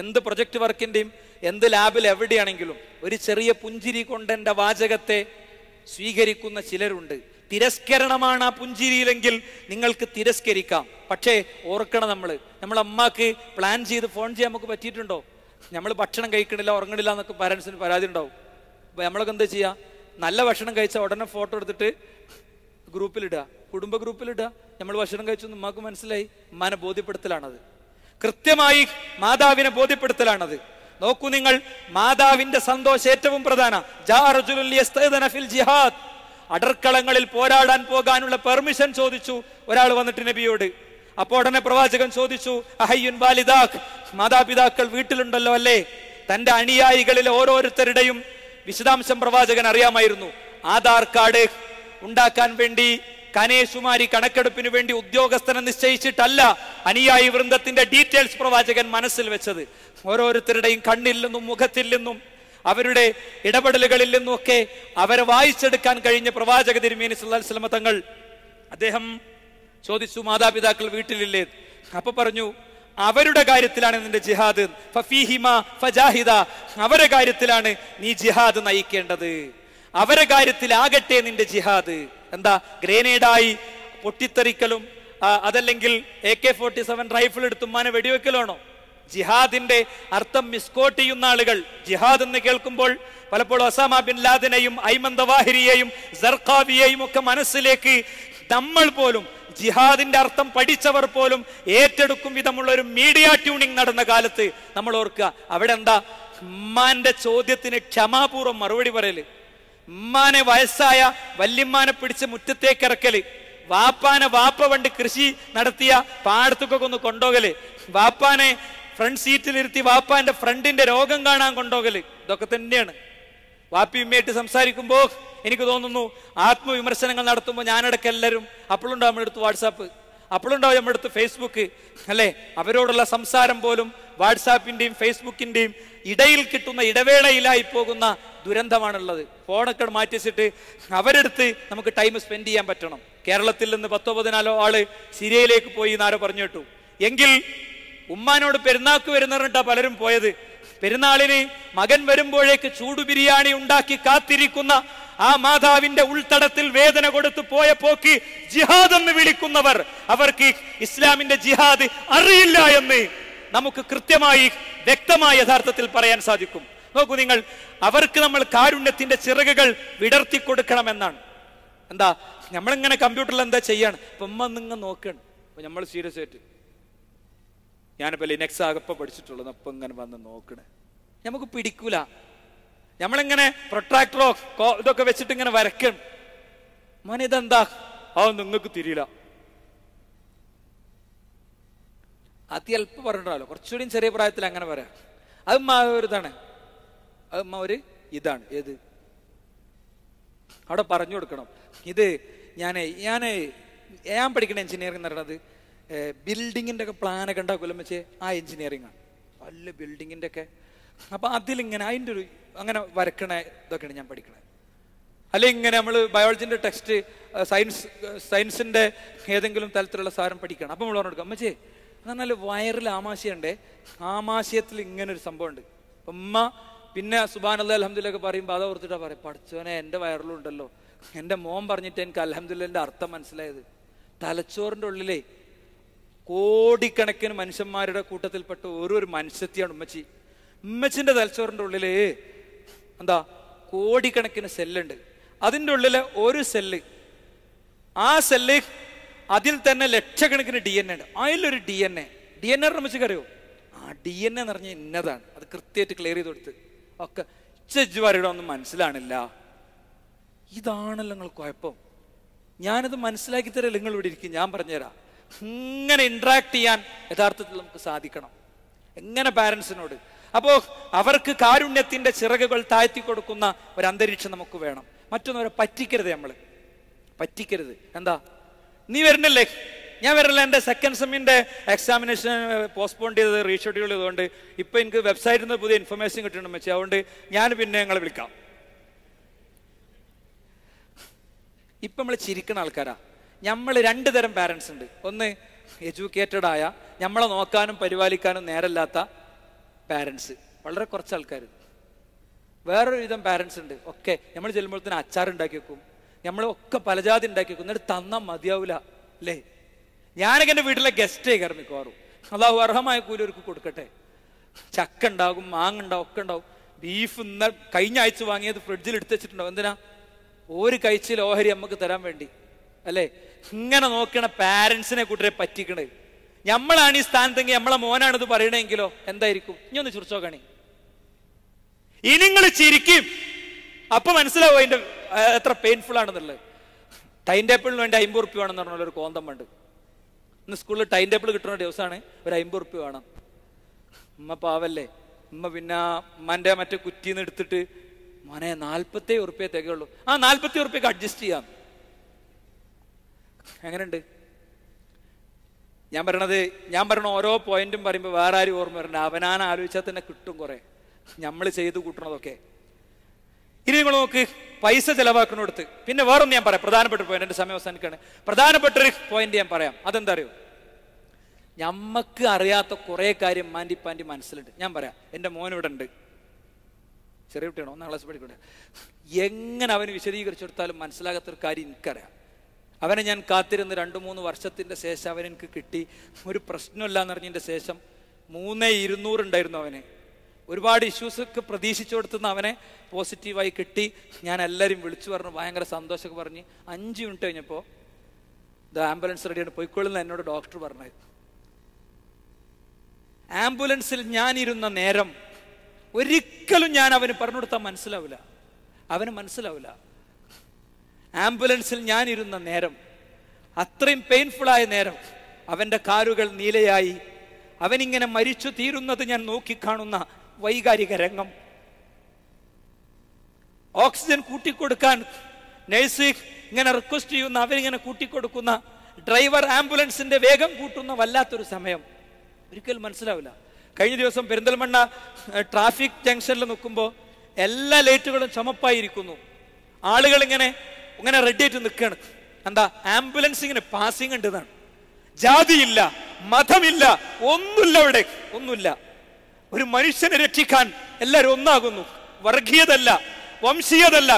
എന്ത് പ്രൊജക്ട് വർക്കിൻ്റെയും എന്ത് ലാബിൽ എവിടെയാണെങ്കിലും ഒരു ചെറിയ പുഞ്ചിരി കൊണ്ട് എൻ്റെ വാചകത്തെ സ്വീകരിക്കുന്ന ചിലരുണ്ട് തിരസ്കരണമാണ് ആ പുഞ്ചിരിയിലെങ്കിൽ നിങ്ങൾക്ക് തിരസ്കരിക്കാം പക്ഷേ ഓർക്കണം നമ്മൾ നമ്മളെ അമ്മക്ക് പ്ലാൻ ചെയ്ത് ഫോൺ ചെയ്യാൻ നമുക്ക് പറ്റിയിട്ടുണ്ടോ നമ്മൾ ഭക്ഷണം കഴിക്കണില്ല ഉറങ്ങണില്ല എന്നൊക്കെ പാരൻസിന് പരാതി ഉണ്ടാവും അപ്പം നമ്മളൊക്കെ എന്താ ചെയ്യുക നല്ല ഭക്ഷണം കഴിച്ച ഉടനെ ഫോട്ടോ എടുത്തിട്ട് ഗ്രൂപ്പിലിടുക കുടുംബ ഗ്രൂപ്പിലിടുക നമ്മൾ ഭക്ഷണം കഴിച്ചു ഉമ്മാക്ക് മനസ്സിലായി ഉമ്മാനെ ബോധ്യപ്പെടുത്തലാണത് കൃത്യമായി മാതാവിനെ ബോധ്യപ്പെടുത്തലാണത് നോക്കൂ നിങ്ങൾ മാതാവിന്റെ സന്തോഷം ഏറ്റവും പ്രധാന ജാ ഫിൽ ജിഹാദ് അടർക്കളങ്ങളിൽ പോരാടാൻ പോകാനുള്ള പെർമിഷൻ ചോദിച്ചു ഒരാൾ വന്നിട്ട് നബിയോട് അപ്പോൾ ഉടനെ പ്രവാചകൻ ചോദിച്ചു അഹയ്യുൻ ബാലിദാഖ് മാതാപിതാക്കൾ വീട്ടിലുണ്ടല്ലോ അല്ലേ തന്റെ അനുയായികളിലെ ഓരോരുത്തരുടെയും വിശദാംശം പ്രവാചകൻ അറിയാമായിരുന്നു ആധാർ കാർഡ് ഉണ്ടാക്കാൻ വേണ്ടി കനേശുമാരി കണക്കെടുപ്പിന് വേണ്ടി ഉദ്യോഗസ്ഥനെ നിശ്ചയിച്ചിട്ടല്ല അനുയായി വൃന്ദത്തിന്റെ ഡീറ്റെയിൽസ് പ്രവാചകൻ മനസ്സിൽ വെച്ചത് ഓരോരുത്തരുടെയും കണ്ണിൽ നിന്നും മുഖത്തിൽ നിന്നും അവരുടെ ഇടപെടലുകളിൽ നിന്നൊക്കെ അവരെ വായിച്ചെടുക്കാൻ കഴിഞ്ഞ പ്രവാചക തിരുമേനി സുല്ലാസ്ലമ തങ്ങൾ അദ്ദേഹം ചോദിച്ചു മാതാപിതാക്കൾ വീട്ടിലില്ലേ അപ്പൊ പറഞ്ഞു അവരുടെ കാര്യത്തിലാണ് നിന്റെ ജിഹാദ് ഫഫീഹിമ ഫജാഹിദ അവരെ കാര്യത്തിലാണ് നീ ജിഹാദ് നയിക്കേണ്ടത് അവരെ കാര്യത്തിലാകട്ടെ നിന്റെ ജിഹാദ് എന്താ ഗ്രേനേഡായി പൊട്ടിത്തെറിക്കലും അതല്ലെങ്കിൽ A K forty seven rifle എടുത്തുമ്മാനെ വെടിവെക്കലാണോ ജിഹാദിന്റെ അർത്ഥം മിസ്കോട്ട് ചെയ്യുന്ന ആളുകൾ ജിഹാദ് എന്ന് കേൾക്കുമ്പോൾ പലപ്പോഴും ഒസാമ ബിൻ ലാദിനെയും ഐമൻ ദവാഹിരിയെയും സർഖാവിയെയും ഒക്കെ മനസ്സിലേക്ക് നമ്മൾ പോലും ജിഹാദിന്റെ അർത്ഥം പഠിച്ചവർ പോലും ഏറ്റെടുക്കും വിധമുള്ള ഒരു മീഡിയ ട്യൂണിംഗ് നടന്ന കാലത്ത് നമ്മൾ ഓർക്കുക അവിടെ എന്താ ഉമ്മാന്റെ ചോദ്യത്തിന് ക്ഷമാപൂർവ്വം മറുപടി പറയല് ഉമ്മാനെ വയസ്സായ വല്യമ്മാനെ പിടിച്ച് മുറ്റത്തേക്ക് ഇറക്കല് വാപ്പാനെ വാപ്പ വണ്ടി കൃഷി നടത്തിയ പാടത്തൊക്കെ ഒന്ന് കൊണ്ടുപോകല് വാപ്പാനെ ഫ്രണ്ട് സീറ്റിലിരുത്തി വാപ്പാന്റെ ഫ്രണ്ടിന്റെ രോഗം കാണാൻ കൊണ്ടോകല് ഇതൊക്കെ തന്നെയാണ് വാപ്പിയുമ്മയായിട്ട് സംസാരിക്കുമ്പോൾ എനിക്ക് തോന്നുന്നു ആത്മവിമർശനങ്ങൾ നടത്തുമ്പോൾ ഞാനടക്കം എല്ലാവരും അപ്പോഴുണ്ടാവും നമ്മുടെ അടുത്ത് വാട്സാപ്പ് അപ്പോഴുണ്ടാവും നമ്മുടെ അടുത്ത് ഫേസ്ബുക്ക് അല്ലേ അവരോടുള്ള സംസാരം പോലും വാട്സാപ്പിന്റെയും ഫേസ്ബുക്കിന്റെയും ഇടയിൽ കിട്ടുന്ന ഇടവേളയിലായി പോകുന്ന ദുരന്തമാണുള്ളത് ഫോണൊക്കെ മാറ്റിച്ചിട്ട് അവരെടുത്ത് നമുക്ക് ടൈം സ്പെൻഡ് ചെയ്യാൻ പറ്റണം കേരളത്തിൽ നിന്ന് പത്തൊമ്പതിനാലോ ആള് സിരിയയിലേക്ക് പോയി എന്നാരോ പറഞ്ഞു കേട്ടു എങ്കിൽ ഉമ്മാനോട് പെരുന്നാക്ക് വരുന്ന പറഞ്ഞിട്ടാ പലരും പോയത് പെരുന്നാളിന് മകൻ വരുമ്പോഴേക്ക് ചൂട് ബിരിയാണി ഉണ്ടാക്കി കാത്തിരിക്കുന്ന ആ മാതാവിന്റെ ഉൾത്തടത്തിൽ വേദന കൊടുത്തു പോയ പോക്ക് ജിഹാദ് എന്ന് വിളിക്കുന്നവർ അവർക്ക് ഇസ്ലാമിന്റെ ജിഹാദ് അറിയില്ല എന്ന് നമുക്ക് കൃത്യമായി വ്യക്തമായ യഥാർത്ഥത്തിൽ പറയാൻ സാധിക്കും നോക്കൂ നിങ്ങൾ അവർക്ക് നമ്മൾ കാരുണ്യത്തിന്റെ ചിറകുകൾ വിടർത്തി കൊടുക്കണമെന്നാണ് എന്താ നമ്മളിങ്ങനെ കമ്പ്യൂട്ടറിൽ എന്താ ചെയ്യണം ഇപ്പം നിങ്ങൾ നോക്കണം നമ്മൾ സീരിയസ് ആയിട്ട് ഞാനിപ്പോൾ ലിനക്സ് ആകപ്പ പഠിച്ചിട്ടുള്ളത് അപ്പം ഇങ്ങനെ വന്ന് നോക്കണേ നമുക്ക് പിടിക്കൂല നമ്മളിങ്ങനെ പ്രൊട്രാക്ടറോ ഇതൊക്കെ വെച്ചിട്ട് ഇങ്ങനെ വരക്കും മോനെ ഇതെന്താ ആ നിങ്ങൾക്ക് തിരിയില്ല അത്യല്പം പറഞ്ഞിട്ടുണ്ടല്ലോ കുറച്ചുകൂടിയും ചെറിയ പ്രായത്തിൽ അങ്ങനെ പറയാം അത് മാ ഒരു ഇതാണ് അത് ഒരു ഇതാണ് ഏത് അവിടെ പറഞ്ഞു കൊടുക്കണം ഇത് ഞാൻ ഞാൻ ഞാൻ പഠിക്കണ എഞ്ചിനീയറിംഗ് എന്ന് പറയുന്നത് ബിൽഡിങ്ങിൻ്റെ ഒക്കെ പ്ലാനൊക്കെ ഉണ്ടാക്കുമല്ലോ മച്ചേ ആ എഞ്ചിനീയറിംഗ് ആണ് നല്ല ബിൽഡിങ്ങിൻ്റെ ഒക്കെ അപ്പം അതിലിങ്ങനെ അതിൻ്റെ ഒരു അങ്ങനെ വരക്കണ ഇതൊക്കെയാണ് ഞാൻ പഠിക്കണത് അല്ലെങ്കിൽ ഇങ്ങനെ നമ്മൾ ബയോളജിൻ്റെ ടെക്സ്റ്റ് സയൻസ് സയൻസിൻ്റെ ഏതെങ്കിലും തരത്തിലുള്ള സാധനം പഠിക്കണം അപ്പം നമ്മൾ പറഞ്ഞു അമ്മച്ചേ എന്നാൽ വയറിൽ ആമാശയുണ്ട് ആമാശയത്തിൽ ഇങ്ങനെ ഒരു സംഭവമുണ്ട് ഉമ്മ പിന്നെ സുബാനല്ല അലഹമ്മദില്ലൊക്കെ പറയുമ്പോൾ അത് ഓർത്തിട്ടാണ് പറയും പഠിച്ചോനെ എൻ്റെ വയറിലുണ്ടല്ലോ എൻ്റെ മോൻ പറഞ്ഞിട്ട് എനിക്ക് അലഹമ്മദില്ലൻ്റെ അർത്ഥം മനസ്സിലായത് തലച്ചോറിൻ്റെ ഉള്ളിലേ കോടിക്കണക്കിന് മനുഷ്യന്മാരുടെ കൂട്ടത്തിൽപ്പെട്ട ഓരോരു മനുഷ്യത്തിയാണ് ഉമ്മച്ചി ഉമ്മച്ചിൻ്റെ തലച്ചോറിൻ്റെ ഉള്ളിൽ എന്താ കോടിക്കണക്കിന് സെല്ലുണ്ട് അതിൻ്റെ ഉള്ളിലെ ഒരു സെല്ല് ആ സെല്ല് അതിൽ തന്നെ ലക്ഷക്കണക്കിന് ഡി എൻ എ ഉണ്ട് അതിലൊരു D N A D N A ഉമ്മച്ചിക്ക് അറിയോ ആ ഡി എൻ എന്ന് പറഞ്ഞാൽ ഇന്നതാണ് അത് കൃത്യമായിട്ട് ക്ലിയർ ചെയ്ത് കൊടുത്ത് ഒക്കെ ചെജ്ജുവാരുടെ ഒന്നും മനസ്സിലാണില്ല ഇതാണല്ലോ നിങ്ങൾ കുഴപ്പം ഞാനത് മനസ്സിലാക്കി തരാം നിങ്ങൾ ഇവിടെ ഇരിക്കും ഞാൻ പറഞ്ഞുതരാം ഇങ്ങനെ ഇൻട്രാക്ട് ചെയ്യാൻ യഥാർത്ഥത്തിൽ നമുക്ക് സാധിക്കണം എങ്ങനെ പാരൻസിനോട് അപ്പോ അവർക്ക് കാരുണ്യത്തിന്റെ ചിറകുകൾ താഴ്ത്തി കൊടുക്കുന്ന ഒരു അന്തരീക്ഷം നമുക്ക് വേണം മറ്റൊന്നവരെ പറ്റിക്കരുത് നമ്മൾ പറ്റിക്കരുത് എന്താ നീ വരുന്നില്ലേ ഞാൻ വരല്ല എൻ്റെ സെക്കൻഡ് സെമ്മിൻ്റെ എക്സാമിനേഷൻ പോസ്റ്റ്പോൺ ചെയ്തത് റീഷെഡ്യൂൾ ചെയ്തുകൊണ്ട് ഇപ്പം എനിക്ക് വെബ്സൈറ്റിൽ നിന്ന് പുതിയ ഇൻഫർമേഷൻ കിട്ടുന്നുണ്ട് വെച്ചാൽ അതുകൊണ്ട് ഞാൻ പിന്നെ ഞങ്ങളെ വിളിക്കാം ഇപ്പം നമ്മൾ ചിരിക്കുന്ന ആൾക്കാരാ നമ്മൾ രണ്ട് തരം പാരൻസ് ഉണ്ട് ഒന്ന് എഡ്യൂക്കേറ്റഡ് ആയ നമ്മളെ നോക്കാനും പരിപാലിക്കാനും നേരല്ലാത്ത പാരൻസ് വളരെ കുറച്ച് ആൾക്കാർ വേറൊരു വിധം പാരൻസ് ഉണ്ട് ഒക്കെ നമ്മൾ ചെല്ലുമ്പോൾ തന്നെ അച്ചാർ ഉണ്ടാക്കി വെക്കും നമ്മൾ ഒക്കെ പലജാതി ഉണ്ടാക്കി വെക്കും എന്നിട്ട് തന്നാൽ മതിയാവില്ല അല്ലേ ഞാനൊക്കെ എൻ്റെ വീട്ടിലെ ആയി കയറി മിക്കവാറും അതാ അർഹമായ കൂലി ഒരുക്ക് കൊടുക്കട്ടെ ചക്ക ഉണ്ടാകും മാങ്ങ ഒക്കെ ഉണ്ടാവും ബീഫ് ഇന്ന കഴിഞ്ഞ ആഴ്ച വാങ്ങിയത് ഫ്രിഡ്ജിൽ എടുത്തു വെച്ചിട്ടുണ്ടാവും എന്തിനാ ഒരു കഴിച്ചിൽ ഓഹരി നമുക്ക് തരാൻ വേണ്ടി അല്ലേ ഇങ്ങനെ നോക്കണ പാരൻസിനെ കൂട്ടരെ പറ്റിക്കണത് നമ്മളാണ് ഈ സ്ഥാനത്തെങ്കിൽ നമ്മളെ മോനാണിത് പറയണമെങ്കിലോ എന്തായിരിക്കും ഇനി ഒന്ന് ചുറിച്ചോക്കണേ ഇനി നിങ്ങൾ ചിരിക്കും അപ്പൊ മനസ്സിലാവും അതിന്റെ എത്ര പെയിൻഫുൾ ആണെന്നുള്ളത് ടൈം ടേബിളിന് വേണ്ടി അമ്പത് റുപ്യ എന്ന് പറഞ്ഞ ഒരു കോന്തം പണ്ട് ഇന്ന് സ്കൂളിൽ ടൈം ടേബിൾ കിട്ടുന്ന ദിവസമാണ് ഒരു അമ്പത് റുപ്യ വേണം ഉമ്മ പാവല്ലേ ഉമ്മ പിന്നെ ഉമ്മൻ്റെ മറ്റേ കുറ്റിന്ന് എടുത്തിട്ട് മോനെ നാൽപ്പത്തേ ഉറുപ്പ്യ തികയുള്ളൂ ആ നാൽപ്പത്തി ഉറുപ്പ്യക്ക് അഡ്ജസ്റ്റ് ചെയ്യാം എങ്ങനെയുണ്ട് ഞാൻ പറയണത് ഞാൻ പറയണ ഓരോ പോയിന്റും പറയുമ്പോൾ വേറെ ആരും ഓർമ്മ വരണ്ട അവനാൻ ആലോചിച്ചാൽ തന്നെ കിട്ടും കുറേ നമ്മൾ ചെയ്ത് കൂട്ടണതൊക്കെ ഇനി നിങ്ങൾ നോക്ക് പൈസ ചെലവാക്കുന്നിടത്ത് പിന്നെ വേറൊന്നും ഞാൻ പറയാം പ്രധാനപ്പെട്ട പോയിന്റ് എൻ്റെ സമയം അവസാനിക്കാണ് പ്രധാനപ്പെട്ട ഒരു പോയിന്റ് ഞാൻ പറയാം അതെന്താ അറിയോ നമ്മക്ക് അറിയാത്ത കുറേ കാര്യം മാൻഡി മനസ്സിലുണ്ട് ഞാൻ പറയാം എൻ്റെ മോൻ ഇവിടെ ഉണ്ട് ചെറിയ കുട്ടിയാണോ ഒന്നാം ക്ലാസ് പഠിക്കൂടെ എങ്ങനെ അവന് വിശദീകരിച്ചെടുത്താലും മനസ്സിലാകാത്തൊരു കാര്യം എനിക്കറിയാം അവനെ ഞാൻ കാത്തിരുന്ന് രണ്ട് മൂന്ന് വർഷത്തിൻ്റെ ശേഷം അവനെനിക്ക് കിട്ടി ഒരു പ്രശ്നമില്ല എന്നറിഞ്ഞതിൻ്റെ ശേഷം ഇരുന്നൂറ് ഉണ്ടായിരുന്നു അവനെ ഒരുപാട് ഇഷ്യൂസൊക്കെ പ്രതീക്ഷിച്ചു കൊടുത്തുനിന്ന് അവനെ പോസിറ്റീവായി കിട്ടി ഞാൻ എല്ലാവരും വിളിച്ചു പറഞ്ഞു ഭയങ്കര സന്തോഷമൊക്കെ പറഞ്ഞ് അഞ്ച് മിനിറ്റ് കഴിഞ്ഞപ്പോൾ ഇത് ആംബുലൻസ് റെഡിയാണ് പോയിക്കൊള്ളുന്ന എന്നോട് ഡോക്ടർ പറഞ്ഞത് ആംബുലൻസിൽ ഞാനിരുന്ന നേരം ഒരിക്കലും ഞാൻ അവന് പറഞ്ഞു കൊടുത്താൽ മനസ്സിലാവില്ല അവന് മനസ്സിലാവില്ല ആംബുലൻസിൽ ഞാനിരുന്ന നേരം അത്രയും പെയിൻഫുള്ളായ നേരം അവൻ്റെ കാലുകൾ നീലയായി അവനിങ്ങനെ മരിച്ചു തീരുന്നത് ഞാൻ നോക്കിക്കാണുന്ന വൈകാരിക രംഗം ഓക്സിജൻ കൂട്ടിക്കൊടുക്കാൻ നഴ്സ് ഇങ്ങനെ റിക്വസ്റ്റ് ചെയ്യുന്ന അവനിങ്ങനെ കൂട്ടിക്കൊടുക്കുന്ന ഡ്രൈവർ ആംബുലൻസിന്റെ വേഗം കൂട്ടുന്ന വല്ലാത്തൊരു സമയം ഒരിക്കലും മനസ്സിലാവില്ല കഴിഞ്ഞ ദിവസം പെരിന്തൽമണ്ണ ട്രാഫിക് ജംഗ്ഷനിൽ നിൽക്കുമ്പോൾ എല്ലാ ലൈറ്റുകളും ചുമപ്പായിരിക്കുന്നു ആളുകൾ ഇങ്ങനെ അങ്ങനെ റെഡി ആയിട്ട് നിൽക്കുകയാണ് എന്താ ആംബുലൻസ് ഇങ്ങനെ പാസിംഗ് ഉണ്ട് എന്നാണ് ജാതിയില്ല മതമില്ല ഒന്നുമില്ല അവിടെ ഒന്നുമില്ല ഒരു മനുഷ്യനെ രക്ഷിക്കാൻ എല്ലാവരും ഒന്നാകുന്നു വർഗീയതല്ല വംശീയതല്ല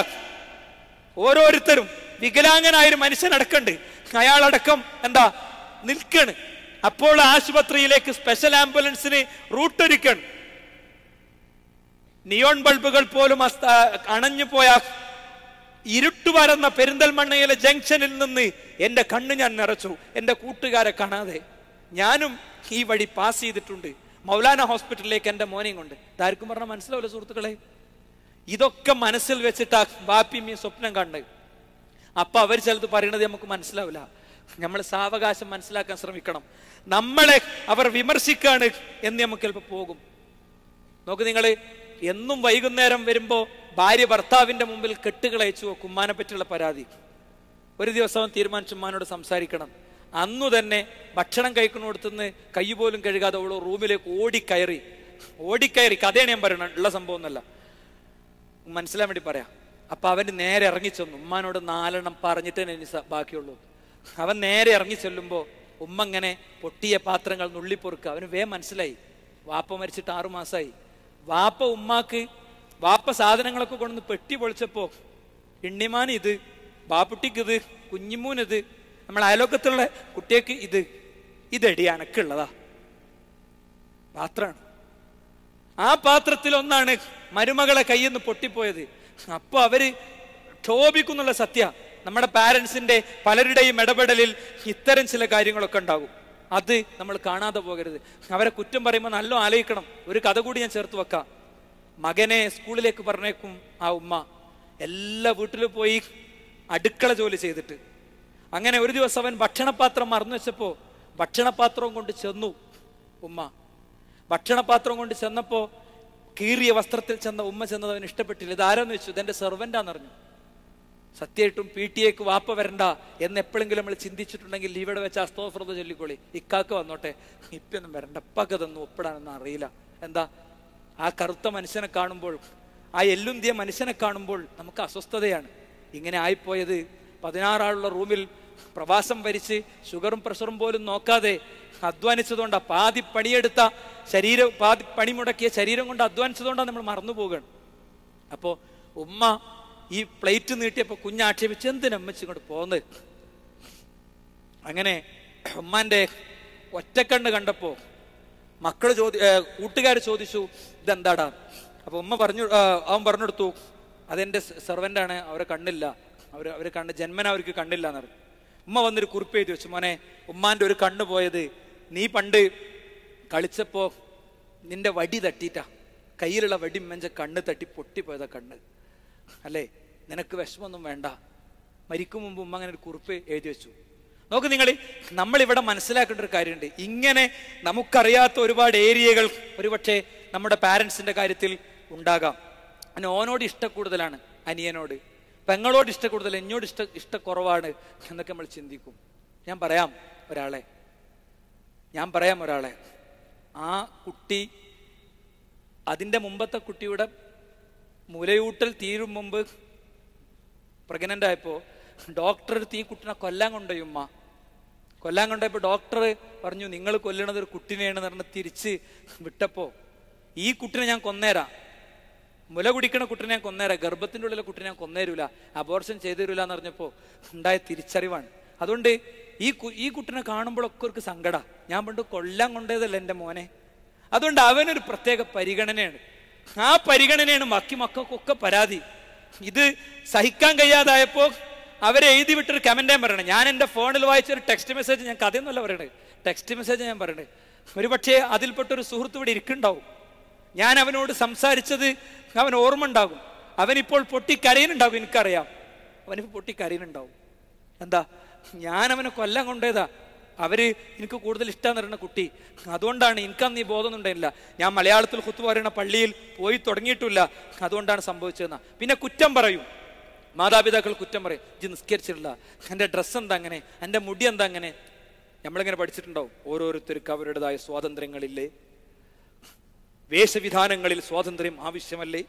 ഓരോരുത്തരും വികലാംഗനായൊരു മനുഷ്യൻ അടക്കണ്ട് അയാളടക്കം എന്താ നിൽക്കണ് അപ്പോൾ ആശുപത്രിയിലേക്ക് സ്പെഷ്യൽ ആംബുലൻസിന് റൂട്ട് ഒരുക്കണം നിയോൺ ബൾബുകൾ പോലും അണഞ്ഞു പോയ വരുന്ന പെരിന്തൽമണ്ണയിലെ ജംഗ്ഷനിൽ നിന്ന് എൻ്റെ കണ്ണ് ഞാൻ നിറച്ചു എൻ്റെ കൂട്ടുകാരെ കാണാതെ ഞാനും ഈ വഴി പാസ് ചെയ്തിട്ടുണ്ട് മൗലാന ഹോസ്പിറ്റലിലേക്ക് എൻ്റെ മോനെയും കൊണ്ട് ഇതാർക്കും പറഞ്ഞ മനസ്സിലാവില്ല സുഹൃത്തുക്കളെ ഇതൊക്കെ മനസ്സിൽ വെച്ചിട്ടാ ബാപ്പിമ്മയും സ്വപ്നം കണ്ട് അപ്പൊ അവർ ചിലത് പറയണത് നമുക്ക് മനസ്സിലാവില്ല നമ്മൾ സാവകാശം മനസ്സിലാക്കാൻ ശ്രമിക്കണം നമ്മളെ അവർ വിമർശിക്കാണ് എന്ന് നമുക്ക് ചിലപ്പോൾ പോകും നോക്ക് നിങ്ങൾ എന്നും വൈകുന്നേരം വരുമ്പോൾ ഭാര്യ ഭർത്താവിൻ്റെ മുമ്പിൽ കെട്ടുകളയച്ചു കുമ്മാനെ പറ്റിയുള്ള പരാതി ഒരു ദിവസം തീരുമാനിച്ചു ഉമ്മാനോട് സംസാരിക്കണം അന്നു തന്നെ ഭക്ഷണം കഴിക്കുന്നിടത്തുനിന്ന് കൈ പോലും കഴുകാതെ അവൾ റൂമിലേക്ക് ഓടിക്കയറി ഓടിക്കയറി കഥയാണ് ഞാൻ പറയണം ഉള്ള സംഭവം ഒന്നല്ല മനസ്സിലാൻ വേണ്ടി പറയാം അപ്പൊ അവന് നേരെ ഇറങ്ങിച്ചെന്നു ഉമ്മാനോട് നാലെണ്ണം പറഞ്ഞിട്ടേ ഇനി ബാക്കിയുള്ളൂ അവൻ നേരെ ഇറങ്ങി ചെല്ലുമ്പോൾ ഉമ്മ ഇങ്ങനെ പൊട്ടിയ പാത്രങ്ങൾ നുള്ളിപ്പൊറുക്കുക അവന് വേ മനസ്സിലായി വാപ്പ മരിച്ചിട്ട് ആറു വാപ്പ ഉമ്മാക്ക് വാപ്പ സാധനങ്ങളൊക്കെ കൊണ്ടുവന്ന് പെട്ടി പൊളിച്ചപ്പോൾ ഇണ്ണിമാൻ ഇത് ബാപ്പുട്ടിക്കിത് ഇത് നമ്മൾ അയലോക്കത്തുള്ള കുട്ടിയൊക്കെ ഇത് ഇതടി ഉള്ളതാ പാത്രമാണ് ആ പാത്രത്തിൽ ഒന്നാണ് മരുമകളെ കയ്യിൽ നിന്ന് പൊട്ടിപ്പോയത് അപ്പോൾ അവര് ക്ഷോഭിക്കുന്നുള്ള സത്യ നമ്മുടെ പാരൻസിന്റെ പലരുടെയും ഇടപെടലിൽ ഇത്തരം ചില കാര്യങ്ങളൊക്കെ ഉണ്ടാകും അത് നമ്മൾ കാണാതെ പോകരുത് അവരെ കുറ്റം പറയുമ്പോൾ നല്ല ആലോചിക്കണം ഒരു കഥ കൂടി ഞാൻ ചേർത്ത് വെക്കാം മകനെ സ്കൂളിലേക്ക് പറഞ്ഞേക്കും ആ ഉമ്മ എല്ലാ വീട്ടിലും പോയി അടുക്കള ജോലി ചെയ്തിട്ട് അങ്ങനെ ഒരു ദിവസം അവൻ ഭക്ഷണപാത്രം മറന്നു വെച്ചപ്പോൾ ഭക്ഷണപാത്രവും കൊണ്ട് ചെന്നു ഉമ്മ ഭക്ഷണപാത്രം കൊണ്ട് ചെന്നപ്പോൾ കീറിയ വസ്ത്രത്തിൽ ചെന്ന ഉമ്മ ചെന്നത് അവൻ ഇഷ്ടപ്പെട്ടില്ല ഇതാരെന്ന് വെച്ചു ഇതെന്റെ സെർവൻ്റാന്ന് അറിഞ്ഞു സത്യമായിട്ടും പി ടി എക്ക് വാപ്പ വരണ്ട എന്ന് എപ്പോഴെങ്കിലും നമ്മൾ ചിന്തിച്ചിട്ടുണ്ടെങ്കിൽ ഇവിടെ വെച്ച് അസ്തോഫ്രത ചൊല്ലിക്കോളി ഇക്കാക്ക് വന്നോട്ടെ ഇപ്പൊന്നും വരണ്ട ഇപ്പൊക്കെ തന്നു ഒപ്പിടാനൊന്നും അറിയില്ല എന്താ ആ കറുത്ത മനുഷ്യനെ കാണുമ്പോൾ ആ എല്ലുന്തിയ മനുഷ്യനെ കാണുമ്പോൾ നമുക്ക് അസ്വസ്ഥതയാണ് ഇങ്ങനെ ആയിപ്പോയത് പതിനാറാളുള്ള റൂമിൽ പ്രവാസം വരിച്ച് ഷുഗറും പ്രഷറും പോലും നോക്കാതെ അധ്വാനിച്ചതുകൊണ്ടാ പാതി പണിയെടുത്ത ശരീരം പാതി പണി മുടക്കിയ ശരീരം കൊണ്ട് അധ്വാനിച്ചതുകൊണ്ടാണ് നമ്മൾ മറന്നു പോവുകയാണ് അപ്പോൾ ഉമ്മ ഈ പ്ലേറ്റ് നീട്ടിയപ്പോൾ കുഞ്ഞാക്ഷേപിച്ച് എന്തിനമ്മച്ച് ഇങ്ങോട്ട് പോന്നത് അങ്ങനെ ഉമ്മാന്റെ ഒറ്റക്കണ്ണ് കണ്ടപ്പോൾ മക്കൾ ചോദി കൂട്ടുകാർ ചോദിച്ചു ഇതെന്താടാ അപ്പൊ ഉമ്മ പറഞ്ഞു അവൻ പറഞ്ഞു കൊടുത്തു അതെൻ്റെ സെർവൻ്റാണ് അവരെ കണ്ണില്ല അവർ അവര് കണ്ട് ജന്മന അവർക്ക് കണ്ടില്ല എന്ന് പറഞ്ഞു ഉമ്മ വന്നൊരു കുറിപ്പ് എഴുതി വെച്ചു മോനെ ഉമ്മാന്റെ ഒരു കണ്ണ് പോയത് നീ പണ്ട് കളിച്ചപ്പോൾ നിന്റെ വടി തട്ടിട്ടാ കയ്യിലുള്ള വടി മെഞ്ച കണ്ണ് തട്ടി പൊട്ടിപ്പോയതാ കണ്ണ് അല്ലേ നിനക്ക് വിഷമൊന്നും വേണ്ട മരിക്കും മുമ്പ് ഉമ്മ അങ്ങനെ ഒരു കുറിപ്പ് എഴുതി വെച്ചു നോക്ക് നിങ്ങൾ നമ്മളിവിടെ മനസ്സിലാക്കേണ്ട ഒരു കാര്യമുണ്ട് ഇങ്ങനെ നമുക്കറിയാത്ത ഒരുപാട് ഏരിയകൾ ഒരുപക്ഷെ നമ്മുടെ പാരൻസിന്റെ കാര്യത്തിൽ ഉണ്ടാകാം അതിന് ഓനോട് ഇഷ്ടക്കൂടുതലാണ് അനിയനോട് പെങ്ങളോട് ഇഷ്ടക്കൂടുതൽ എന്നോട് ഇഷ്ട ഇഷ്ടക്കുറവാണ് എന്നൊക്കെ നമ്മൾ ചിന്തിക്കും ഞാൻ പറയാം ഒരാളെ ഞാൻ പറയാം ഒരാളെ ആ കുട്ടി അതിൻ്റെ മുമ്പത്തെ കുട്ടിയുടെ മുലയൂട്ടൽ തീരും മുമ്പ് പ്രഗ്നൻ്റ് ആയപ്പോൾ ഡോക്ടർ തീ കുട്ടിനെ കൊല്ലാൻ കൊണ്ടുപോയി ഉമ്മ കൊല്ലാൻ കൊണ്ടുപോയപ്പോൾ ഡോക്ടർ പറഞ്ഞു നിങ്ങൾ കൊല്ലണത് ഒരു കുട്ടിനെയാണ് എന്ന് പറഞ്ഞ് തിരിച്ച് വിട്ടപ്പോൾ ഈ കുട്ടിനെ ഞാൻ കൊന്നേരാ മുല കുടിക്കണ കുട്ടിനെ ഞാൻ കൊന്നേരാ ഗർഭത്തിൻ്റെ ഉള്ളിലെ കുട്ടിനെ ഞാൻ കൊന്നേരൂല അബോർഷൻ ചെയ്തുതരൂല എന്ന് പറഞ്ഞപ്പോൾ ഉണ്ടായ തിരിച്ചറിവാണ് അതുകൊണ്ട് ഈ ഈ കുട്ടിനെ കാണുമ്പോഴൊക്കെ ഒരു സങ്കട ഞാൻ പണ്ട് കൊല്ലാൻ കൊണ്ടേതല്ല എൻ്റെ മോനെ അതുകൊണ്ട് അവനൊരു പ്രത്യേക പരിഗണനയാണ് ആ പരിഗണനയാണ് മക്കി മക്കൾക്കൊക്കെ പരാതി ഇത് സഹിക്കാൻ കഴിയാതായപ്പോൾ അവരെ എഴുതി വിട്ടൊരു കമൻറ്റേ പറയണേ ഞാൻ എൻ്റെ ഫോണിൽ വായിച്ച ഒരു ടെക്സ്റ്റ് മെസ്സേജ് ഞാൻ കഥയൊന്നുമല്ല പറയണേ ടെക്സ്റ്റ് മെസ്സേജ് ഞാൻ പറയണേ ഒരു പക്ഷേ അതിൽപ്പെട്ട ഒരു ഇവിടെ ഇരിക്കുന്നുണ്ടാവും ഞാൻ അവനോട് സംസാരിച്ചത് അവൻ ഓർമ്മ ഉണ്ടാകും അവനിപ്പോൾ പൊട്ടിക്കരയിനുണ്ടാകും എനിക്കറിയാം അവനിപ്പോൾ പൊട്ടിക്കരയിനുണ്ടാവും എന്താ ഞാൻ അവനെ കൊല്ലം കൊണ്ടേതാ അവര് എനിക്ക് കൂടുതൽ ഇഷ്ടം തരുന്ന കുട്ടി അതുകൊണ്ടാണ് എനിക്കന്ന് ഈ ബോധം ഉണ്ടായില്ല ഞാൻ മലയാളത്തിൽ കുത്തു പറയുന്ന പള്ളിയിൽ പോയി തുടങ്ങിയിട്ടില്ല അതുകൊണ്ടാണ് സംഭവിച്ചതെന്ന പിന്നെ കുറ്റം പറയും മാതാപിതാക്കൾ കുറ്റം പറയും ഇത് നിസ്കരിച്ചിട്ടില്ല എൻ്റെ ഡ്രസ്സ് എന്താ അങ്ങനെ എൻ്റെ മുടി എന്താ അങ്ങനെ നമ്മളിങ്ങനെ പഠിച്ചിട്ടുണ്ടാവും ഓരോരുത്തർക്ക് അവരുടേതായ സ്വാതന്ത്ര്യങ്ങളില്ലേ വേഷവിധാനങ്ങളിൽ സ്വാതന്ത്ര്യം ആവശ്യമല്ലേ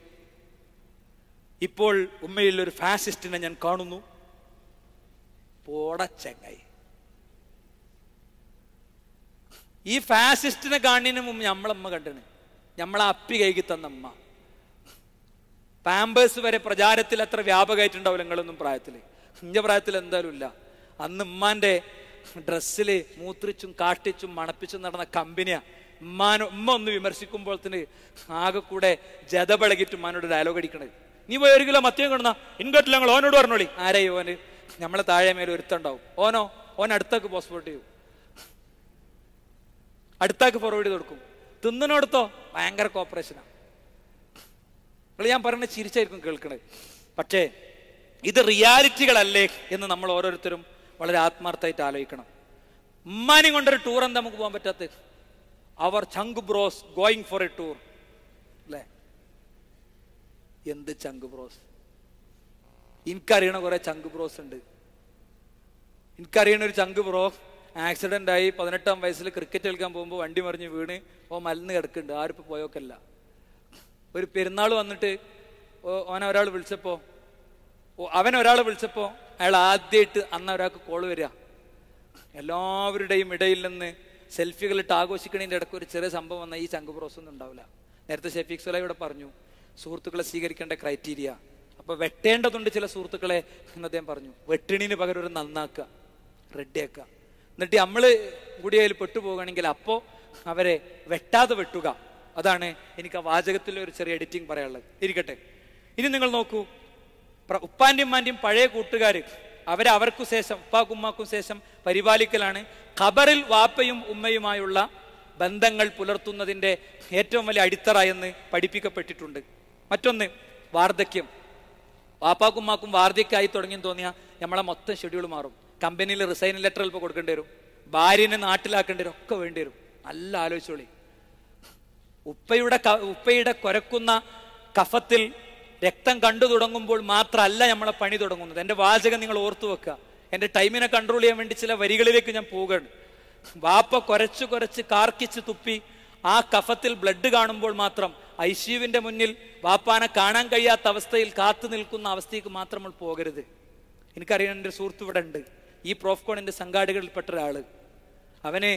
ഇപ്പോൾ ഉമ്മയിൽ ഒരു ഫാസിസ്റ്റിനെ ഞാൻ കാണുന്നു പോടച്ചെങ്ങായി ഈ ഫാസിസ്റ്റിനെ കാണുന്നതിന് മുമ്പ് നമ്മളമ്മ കണ്ടിന് നമ്മളെ അപ്പി കൈകി തന്ന അമ്മ പാമ്പേഴ്സ് വരെ പ്രചാരത്തിൽ അത്ര വ്യാപകമായിട്ടുണ്ടാവില്ല നിങ്ങളൊന്നും പ്രായത്തിൽ ഇന്ത്യ പ്രായത്തിൽ എന്തായാലും ഇല്ല അന്ന് ഉമ്മാന്റെ ഡ്രസ്സിൽ മൂത്രിച്ചും കാട്ടിച്ചും മണപ്പിച്ചും നടന്ന കമ്പനിയാണ് ഉമ്മാനോ ഉമ്മ ഒന്ന് വിമർശിക്കുമ്പോൾ തന്നെ ആകെ കൂടെ ജത പഴകിട്ട് ഡയലോഗ് അടിക്കണത് നീ പോയി ഒരു കിലോ മത്യം കിടന്ന ഇൻകട്ടില്ല ഞങ്ങൾ ഓനോട് പറഞ്ഞോളി ആരായി ഓന് നമ്മളെ താഴെ മേലെ ഒരുത്തുണ്ടാവും ഓനോ ഓൻ അടുത്തേക്ക് പോസ്പോർട്ട് ചെയ്യും അടുത്താക്ക് ഫോർവേഡ് ചെയ്ത് കൊടുക്കും തിന്നനോടത്തോ ഭയങ്കര കോപ്പറേഷനാണ് ഞാൻ പറഞ്ഞ ചിരിച്ചായിരിക്കും കേൾക്കണത് പക്ഷേ ഇത് റിയാലിറ്റികളല്ലേ എന്ന് നമ്മൾ ഓരോരുത്തരും വളരെ ആത്മാർത്ഥമായിട്ട് ആലോചിക്കണം ഉമ്മാനെയും കൊണ്ടൊരു ടൂർ എന്താ നമുക്ക് പോകാൻ പറ്റാത്തത് അവർ ചങ്ക് bros going for a tour അല്ലേ എന്ത് ചങ്ക് ബ്രോസ് എനിക്കറിയണ കുറെ ചങ്ക് ബ്രോസ് ഉണ്ട് എനിക്കറിയണ ഒരു ചങ്ക് ബ്രോ ആക്സിഡന്റ് ആയി പതിനെട്ടാം വയസ്സിൽ ക്രിക്കറ്റ് കളിക്കാൻ പോകുമ്പോൾ വണ്ടി മറിഞ്ഞ് വീണ് ഓ മലന്ന് കിടക്കുന്നുണ്ട് ആരിപ്പോ പോയോക്കല്ല ഒരു പെരുന്നാൾ വന്നിട്ട് ഓൻ ഒരാൾ വിളിച്ചപ്പോൾ അവൻ ഒരാൾ വിളിച്ചപ്പോൾ അയാൾ ആദ്യമായിട്ട് അന്ന് ഒരാൾക്ക് കോൾ വരിക എല്ലാവരുടെയും ഇടയിൽ നിന്ന് സെൽഫികൾ ഇട്ട് ആഘോഷിക്കണേൻ്റെ ഇടയ്ക്ക് ഒരു ചെറിയ സംഭവം വന്നാൽ ഈ ചങ്ക് പ്രോസൊന്നും ഉണ്ടാവില്ല നേരത്തെ ഷെഫീഖ് സുലൈ ഇവിടെ പറഞ്ഞു സുഹൃത്തുക്കളെ സ്വീകരിക്കേണ്ട ക്രൈറ്റീരിയ അപ്പോൾ വെട്ടേണ്ടതുണ്ട് ചില സുഹൃത്തുക്കളെ എന്ന് അദ്ദേഹം പറഞ്ഞു വെട്ടിണിന് പകരം ഒരു നന്നാക്കുക റെഡിയാക്കുക എന്നിട്ട് നമ്മൾ കൂടിയതിൽ പെട്ടുപോകുകയാണെങ്കിൽ അപ്പോൾ അവരെ വെട്ടാതെ വെട്ടുക അതാണ് എനിക്ക് ആ വാചകത്തിൽ ഒരു ചെറിയ എഡിറ്റിംഗ് പറയാനുള്ളത് ഇരിക്കട്ടെ ഇനി നിങ്ങൾ നോക്കൂ ഉപ്പാന്റെയും മാന്റെയും പഴയ കൂട്ടുകാർ അവരവർക്കു ശേഷം ഉപ്പാക്കും ഉമ്മാക്കും ശേഷം പരിപാലിക്കലാണ് ഖബറിൽ വാപ്പയും ഉമ്മയുമായുള്ള ബന്ധങ്ങൾ പുലർത്തുന്നതിൻ്റെ ഏറ്റവും വലിയ അടിത്തറ എന്ന് പഠിപ്പിക്കപ്പെട്ടിട്ടുണ്ട് മറ്റൊന്ന് വാർദ്ധക്യം ഉമ്മാക്കും വാർദ്ധക്യമായി തുടങ്ങി തോന്നിയാൽ നമ്മളെ മൊത്തം ഷെഡ്യൂൾ മാറും കമ്പനിയിൽ റിസൈൻ ലെറ്റർ ഇപ്പോൾ കൊടുക്കേണ്ടി വരും ഭാര്യനെ നാട്ടിലാക്കേണ്ടി വരും ഒക്കെ വേണ്ടി വരും നല്ല ആലോചിച്ചോളി ഉപ്പയുടെ ഉപ്പയുടെ കുരക്കുന്ന കഫത്തിൽ രക്തം കണ്ടു തുടങ്ങുമ്പോൾ മാത്രമല്ല നമ്മളെ പണി തുടങ്ങുന്നത് എൻ്റെ വാചകം നിങ്ങൾ ഓർത്തു വെക്കുക എൻ്റെ ടൈമിനെ കൺട്രോൾ ചെയ്യാൻ വേണ്ടി ചില വരികളിലേക്ക് ഞാൻ പോവുകയാണ് വാപ്പ കുറച്ച് കുറച്ച് കാർക്കിച്ച് തുപ്പി ആ കഫത്തിൽ ബ്ലഡ് കാണുമ്പോൾ മാത്രം സിയുവിൻ്റെ മുന്നിൽ വാപ്പാനെ കാണാൻ കഴിയാത്ത അവസ്ഥയിൽ കാത്തു നിൽക്കുന്ന അവസ്ഥയ്ക്ക് മാത്രം നമ്മൾ പോകരുത് എനിക്കറിയാൻ എൻ്റെ സുഹൃത്ത് ഇവിടെ ഉണ്ട് ഈ പ്രോഫ്കോണിൻ്റെ സംഘാടകരിൽപ്പെട്ട ഒരാൾ അവനെ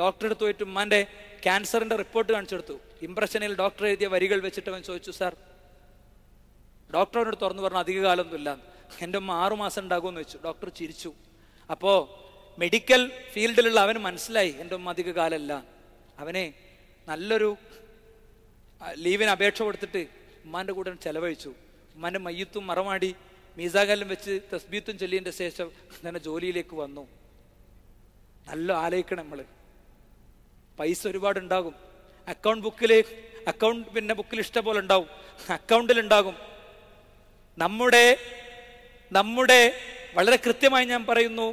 ഡോക്ടറെ അടുത്ത് പോയിട്ട് ഉമ്മാൻ്റെ ക്യാൻസറിൻ്റെ റിപ്പോർട്ട് കാണിച്ചെടുത്തു ഇംപ്രഷനിൽ ഡോക്ടർ എഴുതിയ വരികൾ വെച്ചിട്ട് അവൻ ചോദിച്ചു സാർ ഡോക്ടർ അവനോട് തുറന്നു പറഞ്ഞു അധിക കാലമൊന്നും ഇല്ല എൻ്റെ ഉമ്മ ആറുമാസം ഉണ്ടാകുമെന്ന് വെച്ചു ഡോക്ടർ ചിരിച്ചു അപ്പോൾ മെഡിക്കൽ ഫീൽഡിലുള്ള അവന് മനസ്സിലായി എൻ്റെ ഉമ്മ അധിക കാലമല്ല അവനെ നല്ലൊരു ലീവിന് അപേക്ഷ കൊടുത്തിട്ട് ഉമ്മാൻ്റെ കൂടെ ചെലവഴിച്ചു ഉമ്മാൻ്റെ മയ്യത്തും മറമാടി മീസാകാലം വെച്ച് തസ്ബീത്തും ചൊല്ലിയതിൻ്റെ ശേഷം തന്നെ ജോലിയിലേക്ക് വന്നു നല്ല ആലോചിക്കണം നമ്മൾ പൈസ ഒരുപാട് ഉണ്ടാകും അക്കൗണ്ട് ബുക്കിൽ അക്കൗണ്ട് പിന്നെ ബുക്കിൽ ഇഷ്ടം പോലെ ഉണ്ടാവും അക്കൗണ്ടിൽ ഉണ്ടാകും നമ്മുടെ നമ്മുടെ വളരെ കൃത്യമായി ഞാൻ പറയുന്നു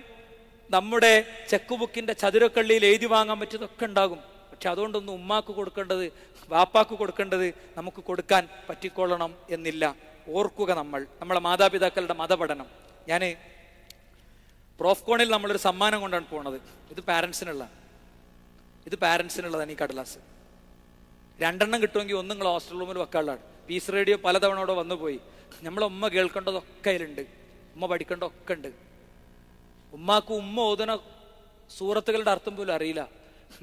നമ്മുടെ ചെക്ക് ബുക്കിൻ്റെ ചതുരക്കള്ളിയിൽ എഴുതി വാങ്ങാൻ പറ്റിയതൊക്കെ ഉണ്ടാകും പക്ഷെ അതുകൊണ്ടൊന്നും ഉമ്മാക്ക് കൊടുക്കേണ്ടത് വാപ്പാക്ക് കൊടുക്കേണ്ടത് നമുക്ക് കൊടുക്കാൻ പറ്റിക്കൊള്ളണം എന്നില്ല ഓർക്കുക നമ്മൾ നമ്മളെ മാതാപിതാക്കളുടെ മതപഠനം ഞാൻ പ്രോഫ്കോണിൽ നമ്മളൊരു സമ്മാനം കൊണ്ടാണ് പോണത് ഇത് പാരൻസിനുള്ള ഇത് പാരൻസിനുള്ളതാണ് ഈ കടലാസ് രണ്ടെണ്ണം കിട്ടുമെങ്കിൽ ഒന്ന് നിങ്ങൾ ഹോസ്റ്റൽ റൂമിൽ വെക്കാനുള്ളതാണ് പീസ് റേഡിയോ പലതവണ അവിടെ വന്നുപോയി ഉമ്മ കേൾക്കേണ്ടതൊക്കെ അതിലുണ്ട് ഉമ്മ പഠിക്കേണ്ടതൊക്കെ ഉണ്ട് ഉമ്മാക്ക് ഉമ്മ ഓതുന്ന സൂറത്തുകളുടെ അർത്ഥം പോലും അറിയില്ല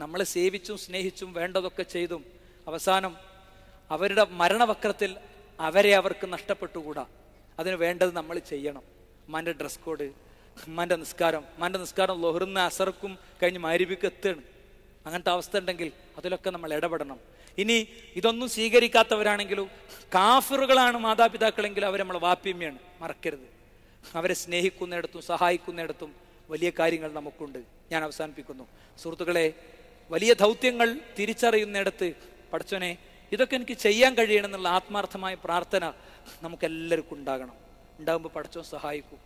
നമ്മൾ സേവിച്ചും സ്നേഹിച്ചും വേണ്ടതൊക്കെ ചെയ്തും അവസാനം അവരുടെ മരണവക്രത്തിൽ അവരെ അവർക്ക് നഷ്ടപ്പെട്ടുകൂടാ അതിന് വേണ്ടത് നമ്മൾ ചെയ്യണം ഉമ്മാൻ്റെ ഡ്രസ് കോഡ് ഉമ്മാൻ്റെ നിസ്കാരം ഉമ്മാൻ്റെ നിസ്കാരം ലൊഹറിന്ന് അസർക്കും കഴിഞ്ഞ് മാരിപിക്ക് എത്തുകയാണ് അങ്ങനത്തെ അവസ്ഥ ഉണ്ടെങ്കിൽ അതിലൊക്കെ നമ്മൾ ഇടപെടണം ഇനി ഇതൊന്നും സ്വീകരിക്കാത്തവരാണെങ്കിലും കാഫറുകളാണ് മാതാപിതാക്കളെങ്കിൽ അവർ നമ്മളെ വാപ്യമ്യാണ് മറക്കരുത് അവരെ സ്നേഹിക്കുന്നിടത്തും സഹായിക്കുന്നിടത്തും വലിയ കാര്യങ്ങൾ നമുക്കുണ്ട് ഞാൻ അവസാനിപ്പിക്കുന്നു സുഹൃത്തുക്കളെ വലിയ ദൗത്യങ്ങൾ തിരിച്ചറിയുന്നിടത്ത് പഠിച്ചോനെ ഇതൊക്കെ എനിക്ക് ചെയ്യാൻ കഴിയണമെന്നുള്ള ആത്മാർത്ഥമായ പ്രാർത്ഥന നമുക്കെല്ലാവർക്കും ഉണ്ടാകണം ഉണ്ടാകുമ്പോൾ പഠിച്ചവൻ സഹായിക്കും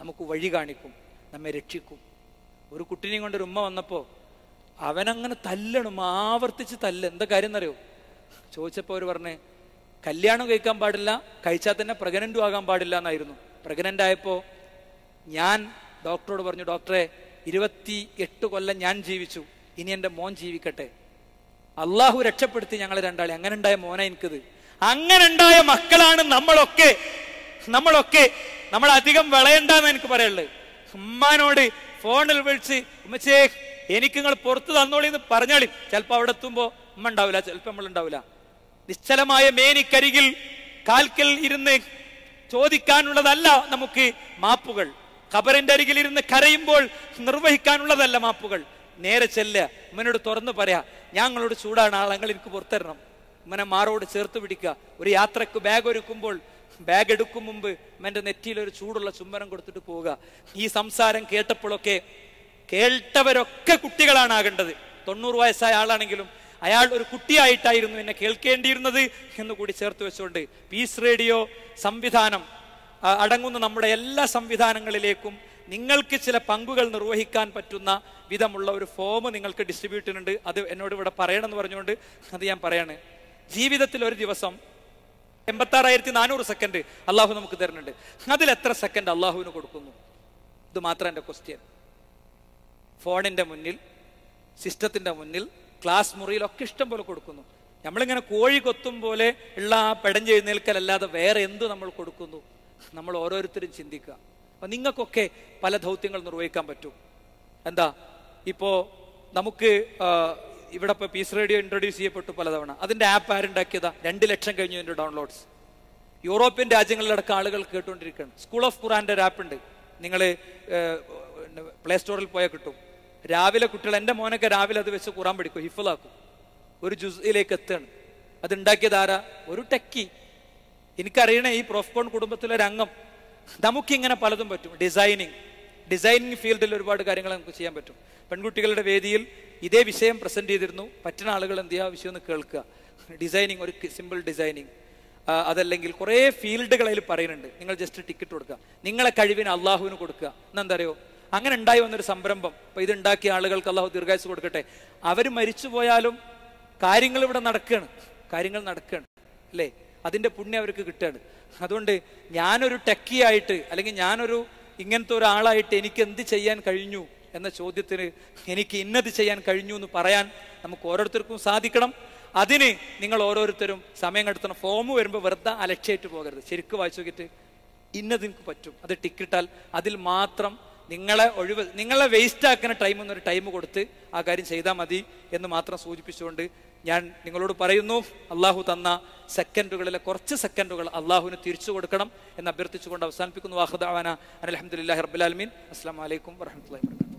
നമുക്ക് വഴി കാണിക്കും നമ്മെ രക്ഷിക്കും ഒരു കുട്ടിനെയും കൊണ്ട് ഒരു ഉമ്മ വന്നപ്പോൾ അവനങ്ങനെ തല്ലണം ആവർത്തിച്ച് തല്ല് എന്താ കാര്യം എന്നറിയോ ചോദിച്ചപ്പോൾ അവർ പറഞ്ഞേ കല്യാണം കഴിക്കാൻ പാടില്ല കഴിച്ചാൽ തന്നെ പ്രഗ്നൻ്റും ആകാൻ പാടില്ല എന്നായിരുന്നു പ്രഗ്നൻ്റ് ആയപ്പോൾ ഞാൻ ഡോക്ടറോട് പറഞ്ഞു ഡോക്ടറെ ഇരുപത്തി എട്ട് കൊല്ലം ഞാൻ ജീവിച്ചു ഇനി എൻ്റെ മോൻ ജീവിക്കട്ടെ അള്ളാഹു രക്ഷപ്പെടുത്തി ഞങ്ങൾ രണ്ടാളി അങ്ങനെ ഉണ്ടായ മോന എനിക്കത് അങ്ങനെ ഉണ്ടായ മക്കളാണ് നമ്മളൊക്കെ നമ്മളൊക്കെ നമ്മൾ അധികം വിളയണ്ടെന്ന് എനിക്ക് പറയുള്ളത് ഉമ്മാനോട് ഫോണിൽ വിളിച്ച് ഉമ്മച്ചേ എനിക്ക് നിങ്ങൾ പുറത്ത് തന്നോളി എന്ന് പറഞ്ഞാളി ചിലപ്പോൾ അവിടെ എത്തുമ്പോൾ അമ്മ ഉണ്ടാവില്ല ചിലപ്പോൾ നമ്മൾ ഉണ്ടാവില്ല നിശ്ചലമായ മേനിക്കരികിൽ കാൽക്കൽ ഇരുന്ന് ചോദിക്കാനുള്ളതല്ല നമുക്ക് മാപ്പുകൾ ഖബറിന്റെ അരികിൽ ഇരുന്ന് കരയുമ്പോൾ നിർവഹിക്കാനുള്ളതല്ല മാപ്പുകൾ നേരെ ചെല്ല ഉമ്മനോട് തുറന്ന് പറയാ ഞങ്ങളോട് ചൂടാണ് ആളങ്ങൾ എനിക്ക് പുറത്തരണം ഉമ്മനെ മാറോട് ചേർത്ത് പിടിക്കുക ഒരു യാത്രക്ക് ബാഗ് ഒരുക്കുമ്പോൾ ബാഗ് എടുക്കും മുമ്പ് ഉമ്മൻ്റെ നെറ്റിയിൽ ഒരു ചൂടുള്ള ചുംബനം കൊടുത്തിട്ട് പോവുക ഈ സംസാരം കേട്ടപ്പോഴൊക്കെ കേട്ടവരൊക്കെ കുട്ടികളാണാകേണ്ടത് തൊണ്ണൂറ് വയസ്സായ ആളാണെങ്കിലും അയാൾ ഒരു കുട്ടിയായിട്ടായിരുന്നു എന്നെ കേൾക്കേണ്ടിയിരുന്നത് എന്ന് കൂടി ചേർത്ത് വെച്ചുകൊണ്ട് പീസ് റേഡിയോ സംവിധാനം അടങ്ങുന്ന നമ്മുടെ എല്ലാ സംവിധാനങ്ങളിലേക്കും നിങ്ങൾക്ക് ചില പങ്കുകൾ നിർവഹിക്കാൻ പറ്റുന്ന വിധമുള്ള ഒരു ഫോം നിങ്ങൾക്ക് ഡിസ്ട്രിബ്യൂട്ടിനുണ്ട് അത് എന്നോട് ഇവിടെ പറയണമെന്ന് പറഞ്ഞുകൊണ്ട് അത് ഞാൻ പറയാണ് ജീവിതത്തിൽ ഒരു ദിവസം എൺപത്താറായിരത്തി നാനൂറ് സെക്കൻഡ് അള്ളാഹു നമുക്ക് തരുന്നുണ്ട് അതിൽ എത്ര സെക്കൻഡ് അള്ളാഹുവിന് കൊടുക്കുന്നു ഇത് മാത്രം എൻ്റെ ക്വസ്റ്റ്യൻ ഫോണിൻ്റെ മുന്നിൽ സിസ്റ്റത്തിൻ്റെ മുന്നിൽ ക്ലാസ് മുറിയിലൊക്കെ ഇഷ്ടം പോലെ കൊടുക്കുന്നു നമ്മളിങ്ങനെ കോഴി കൊത്തും പോലെ ഉള്ള ആ പെടഞ്ഞെഴുന്നേൽക്കലല്ലാതെ വേറെ എന്ത് നമ്മൾ കൊടുക്കുന്നു നമ്മൾ ഓരോരുത്തരും ചിന്തിക്കുക അപ്പം നിങ്ങൾക്കൊക്കെ പല ദൗത്യങ്ങൾ നിർവഹിക്കാൻ പറ്റും എന്താ ഇപ്പോൾ നമുക്ക് ഇവിടെ ഇപ്പോൾ പീസ് റേഡിയോ ഇൻട്രൊഡ്യൂസ് ചെയ്യപ്പെട്ടു പലതവണ അതിൻ്റെ ആപ്പ് ആരുണ്ടാക്കിയതാ രണ്ട് ലക്ഷം കഴിഞ്ഞു അതിൻ്റെ ഡൗൺലോഡ്സ് യൂറോപ്യൻ രാജ്യങ്ങളിലടക്കം ആളുകൾ കേട്ടുകൊണ്ടിരിക്കുകയാണ് സ്കൂൾ ഓഫ് ഖുറാൻ്റെ ഒരു ആപ്പ് ഉണ്ട് നിങ്ങൾ പ്ലേ സ്റ്റോറിൽ പോയാൽ കിട്ടും രാവിലെ കുട്ടികൾ എൻ്റെ മോനൊക്കെ രാവിലെ അത് വെച്ച് കുറാൻ പഠിക്കും ഹിഫിളാക്കും ഒരു ജുസിലേക്ക് എത്തുകയാണ് അതുണ്ടാക്കിയത് ആരാ ഒരു ടെക്കി എനിക്കറിയണ ഈ പ്രോഫ്കോൺ കുടുംബത്തിലൊരു അംഗം നമുക്കിങ്ങനെ പലതും പറ്റും ഡിസൈനിങ് ഡിസൈനിങ് ഫീൽഡിൽ ഒരുപാട് കാര്യങ്ങൾ നമുക്ക് ചെയ്യാൻ പറ്റും പെൺകുട്ടികളുടെ വേദിയിൽ ഇതേ വിഷയം പ്രസന്റ് ചെയ്തിരുന്നു പറ്റുന്ന ആളുകൾ എന്ത് ചെയ്യുക വിഷയം ഒന്ന് കേൾക്കുക ഡിസൈനിങ് ഒരു സിമ്പിൾ ഡിസൈനിങ് അതല്ലെങ്കിൽ കുറേ ഫീൽഡുകൾ അതിൽ പറയുന്നുണ്ട് നിങ്ങൾ ജസ്റ്റ് ടിക്കറ്റ് കൊടുക്കുക നിങ്ങളെ കഴിവിന് അള്ളാഹുവിന് കൊടുക്കുക എന്നെന്താ അറിയോ അങ്ങനെ ഉണ്ടായി വന്നൊരു സംരംഭം ഇപ്പം ഇതുണ്ടാക്കിയ ആളുകൾക്ക് അള്ളാഹു ദീർഘായുസ് കൊടുക്കട്ടെ അവർ മരിച്ചു പോയാലും കാര്യങ്ങൾ ഇവിടെ നടക്കുകയാണ് കാര്യങ്ങൾ നടക്കുകയാണ് അല്ലേ അതിൻ്റെ പുണ്യം അവർക്ക് കിട്ടുകയാണ് അതുകൊണ്ട് ഞാനൊരു ടെക്കിയായിട്ട് അല്ലെങ്കിൽ ഞാനൊരു ഇങ്ങനത്തെ ഒരാളായിട്ട് എനിക്ക് എന്ത് ചെയ്യാൻ കഴിഞ്ഞു എന്ന ചോദ്യത്തിന് എനിക്ക് ഇന്നത് ചെയ്യാൻ കഴിഞ്ഞു എന്ന് പറയാൻ നമുക്ക് ഓരോരുത്തർക്കും സാധിക്കണം അതിന് നിങ്ങൾ ഓരോരുത്തരും സമയം കണ്ടെത്തണം ഫോം വരുമ്പോൾ വെറുതെ അലക്ഷ്യമായിട്ട് പോകരുത് ശരിക്കും വായിച്ചു നോക്കിയിട്ട് ഇന്നത് നിങ്ങൾക്ക് പറ്റും അത് ടിക്കിട്ടാൽ അതിൽ മാത്രം നിങ്ങളെ ഒഴിവ് നിങ്ങളെ വേസ്റ്റ് ആക്കുന്ന ടൈം എന്നൊരു ടൈം കൊടുത്ത് ആ കാര്യം ചെയ്താൽ മതി എന്ന് മാത്രം സൂചിപ്പിച്ചുകൊണ്ട് ഞാൻ നിങ്ങളോട് പറയുന്നു അള്ളാഹു തന്ന സെക്കൻഡുകളിലെ കുറച്ച് സെക്കൻഡുകൾ അള്ളാഹുവിന് തിരിച്ചു കൊടുക്കണം എന്ന് അഭ്യർത്ഥിച്ചുകൊണ്ട് അവസാനിപ്പിക്കുന്നു വാഹദാന അലഹമുല്ലാ ഹർബുലാലമീൻ അസ്സാം വലൈക്കും വർഹമുല്ലാ വർക്കാത്തു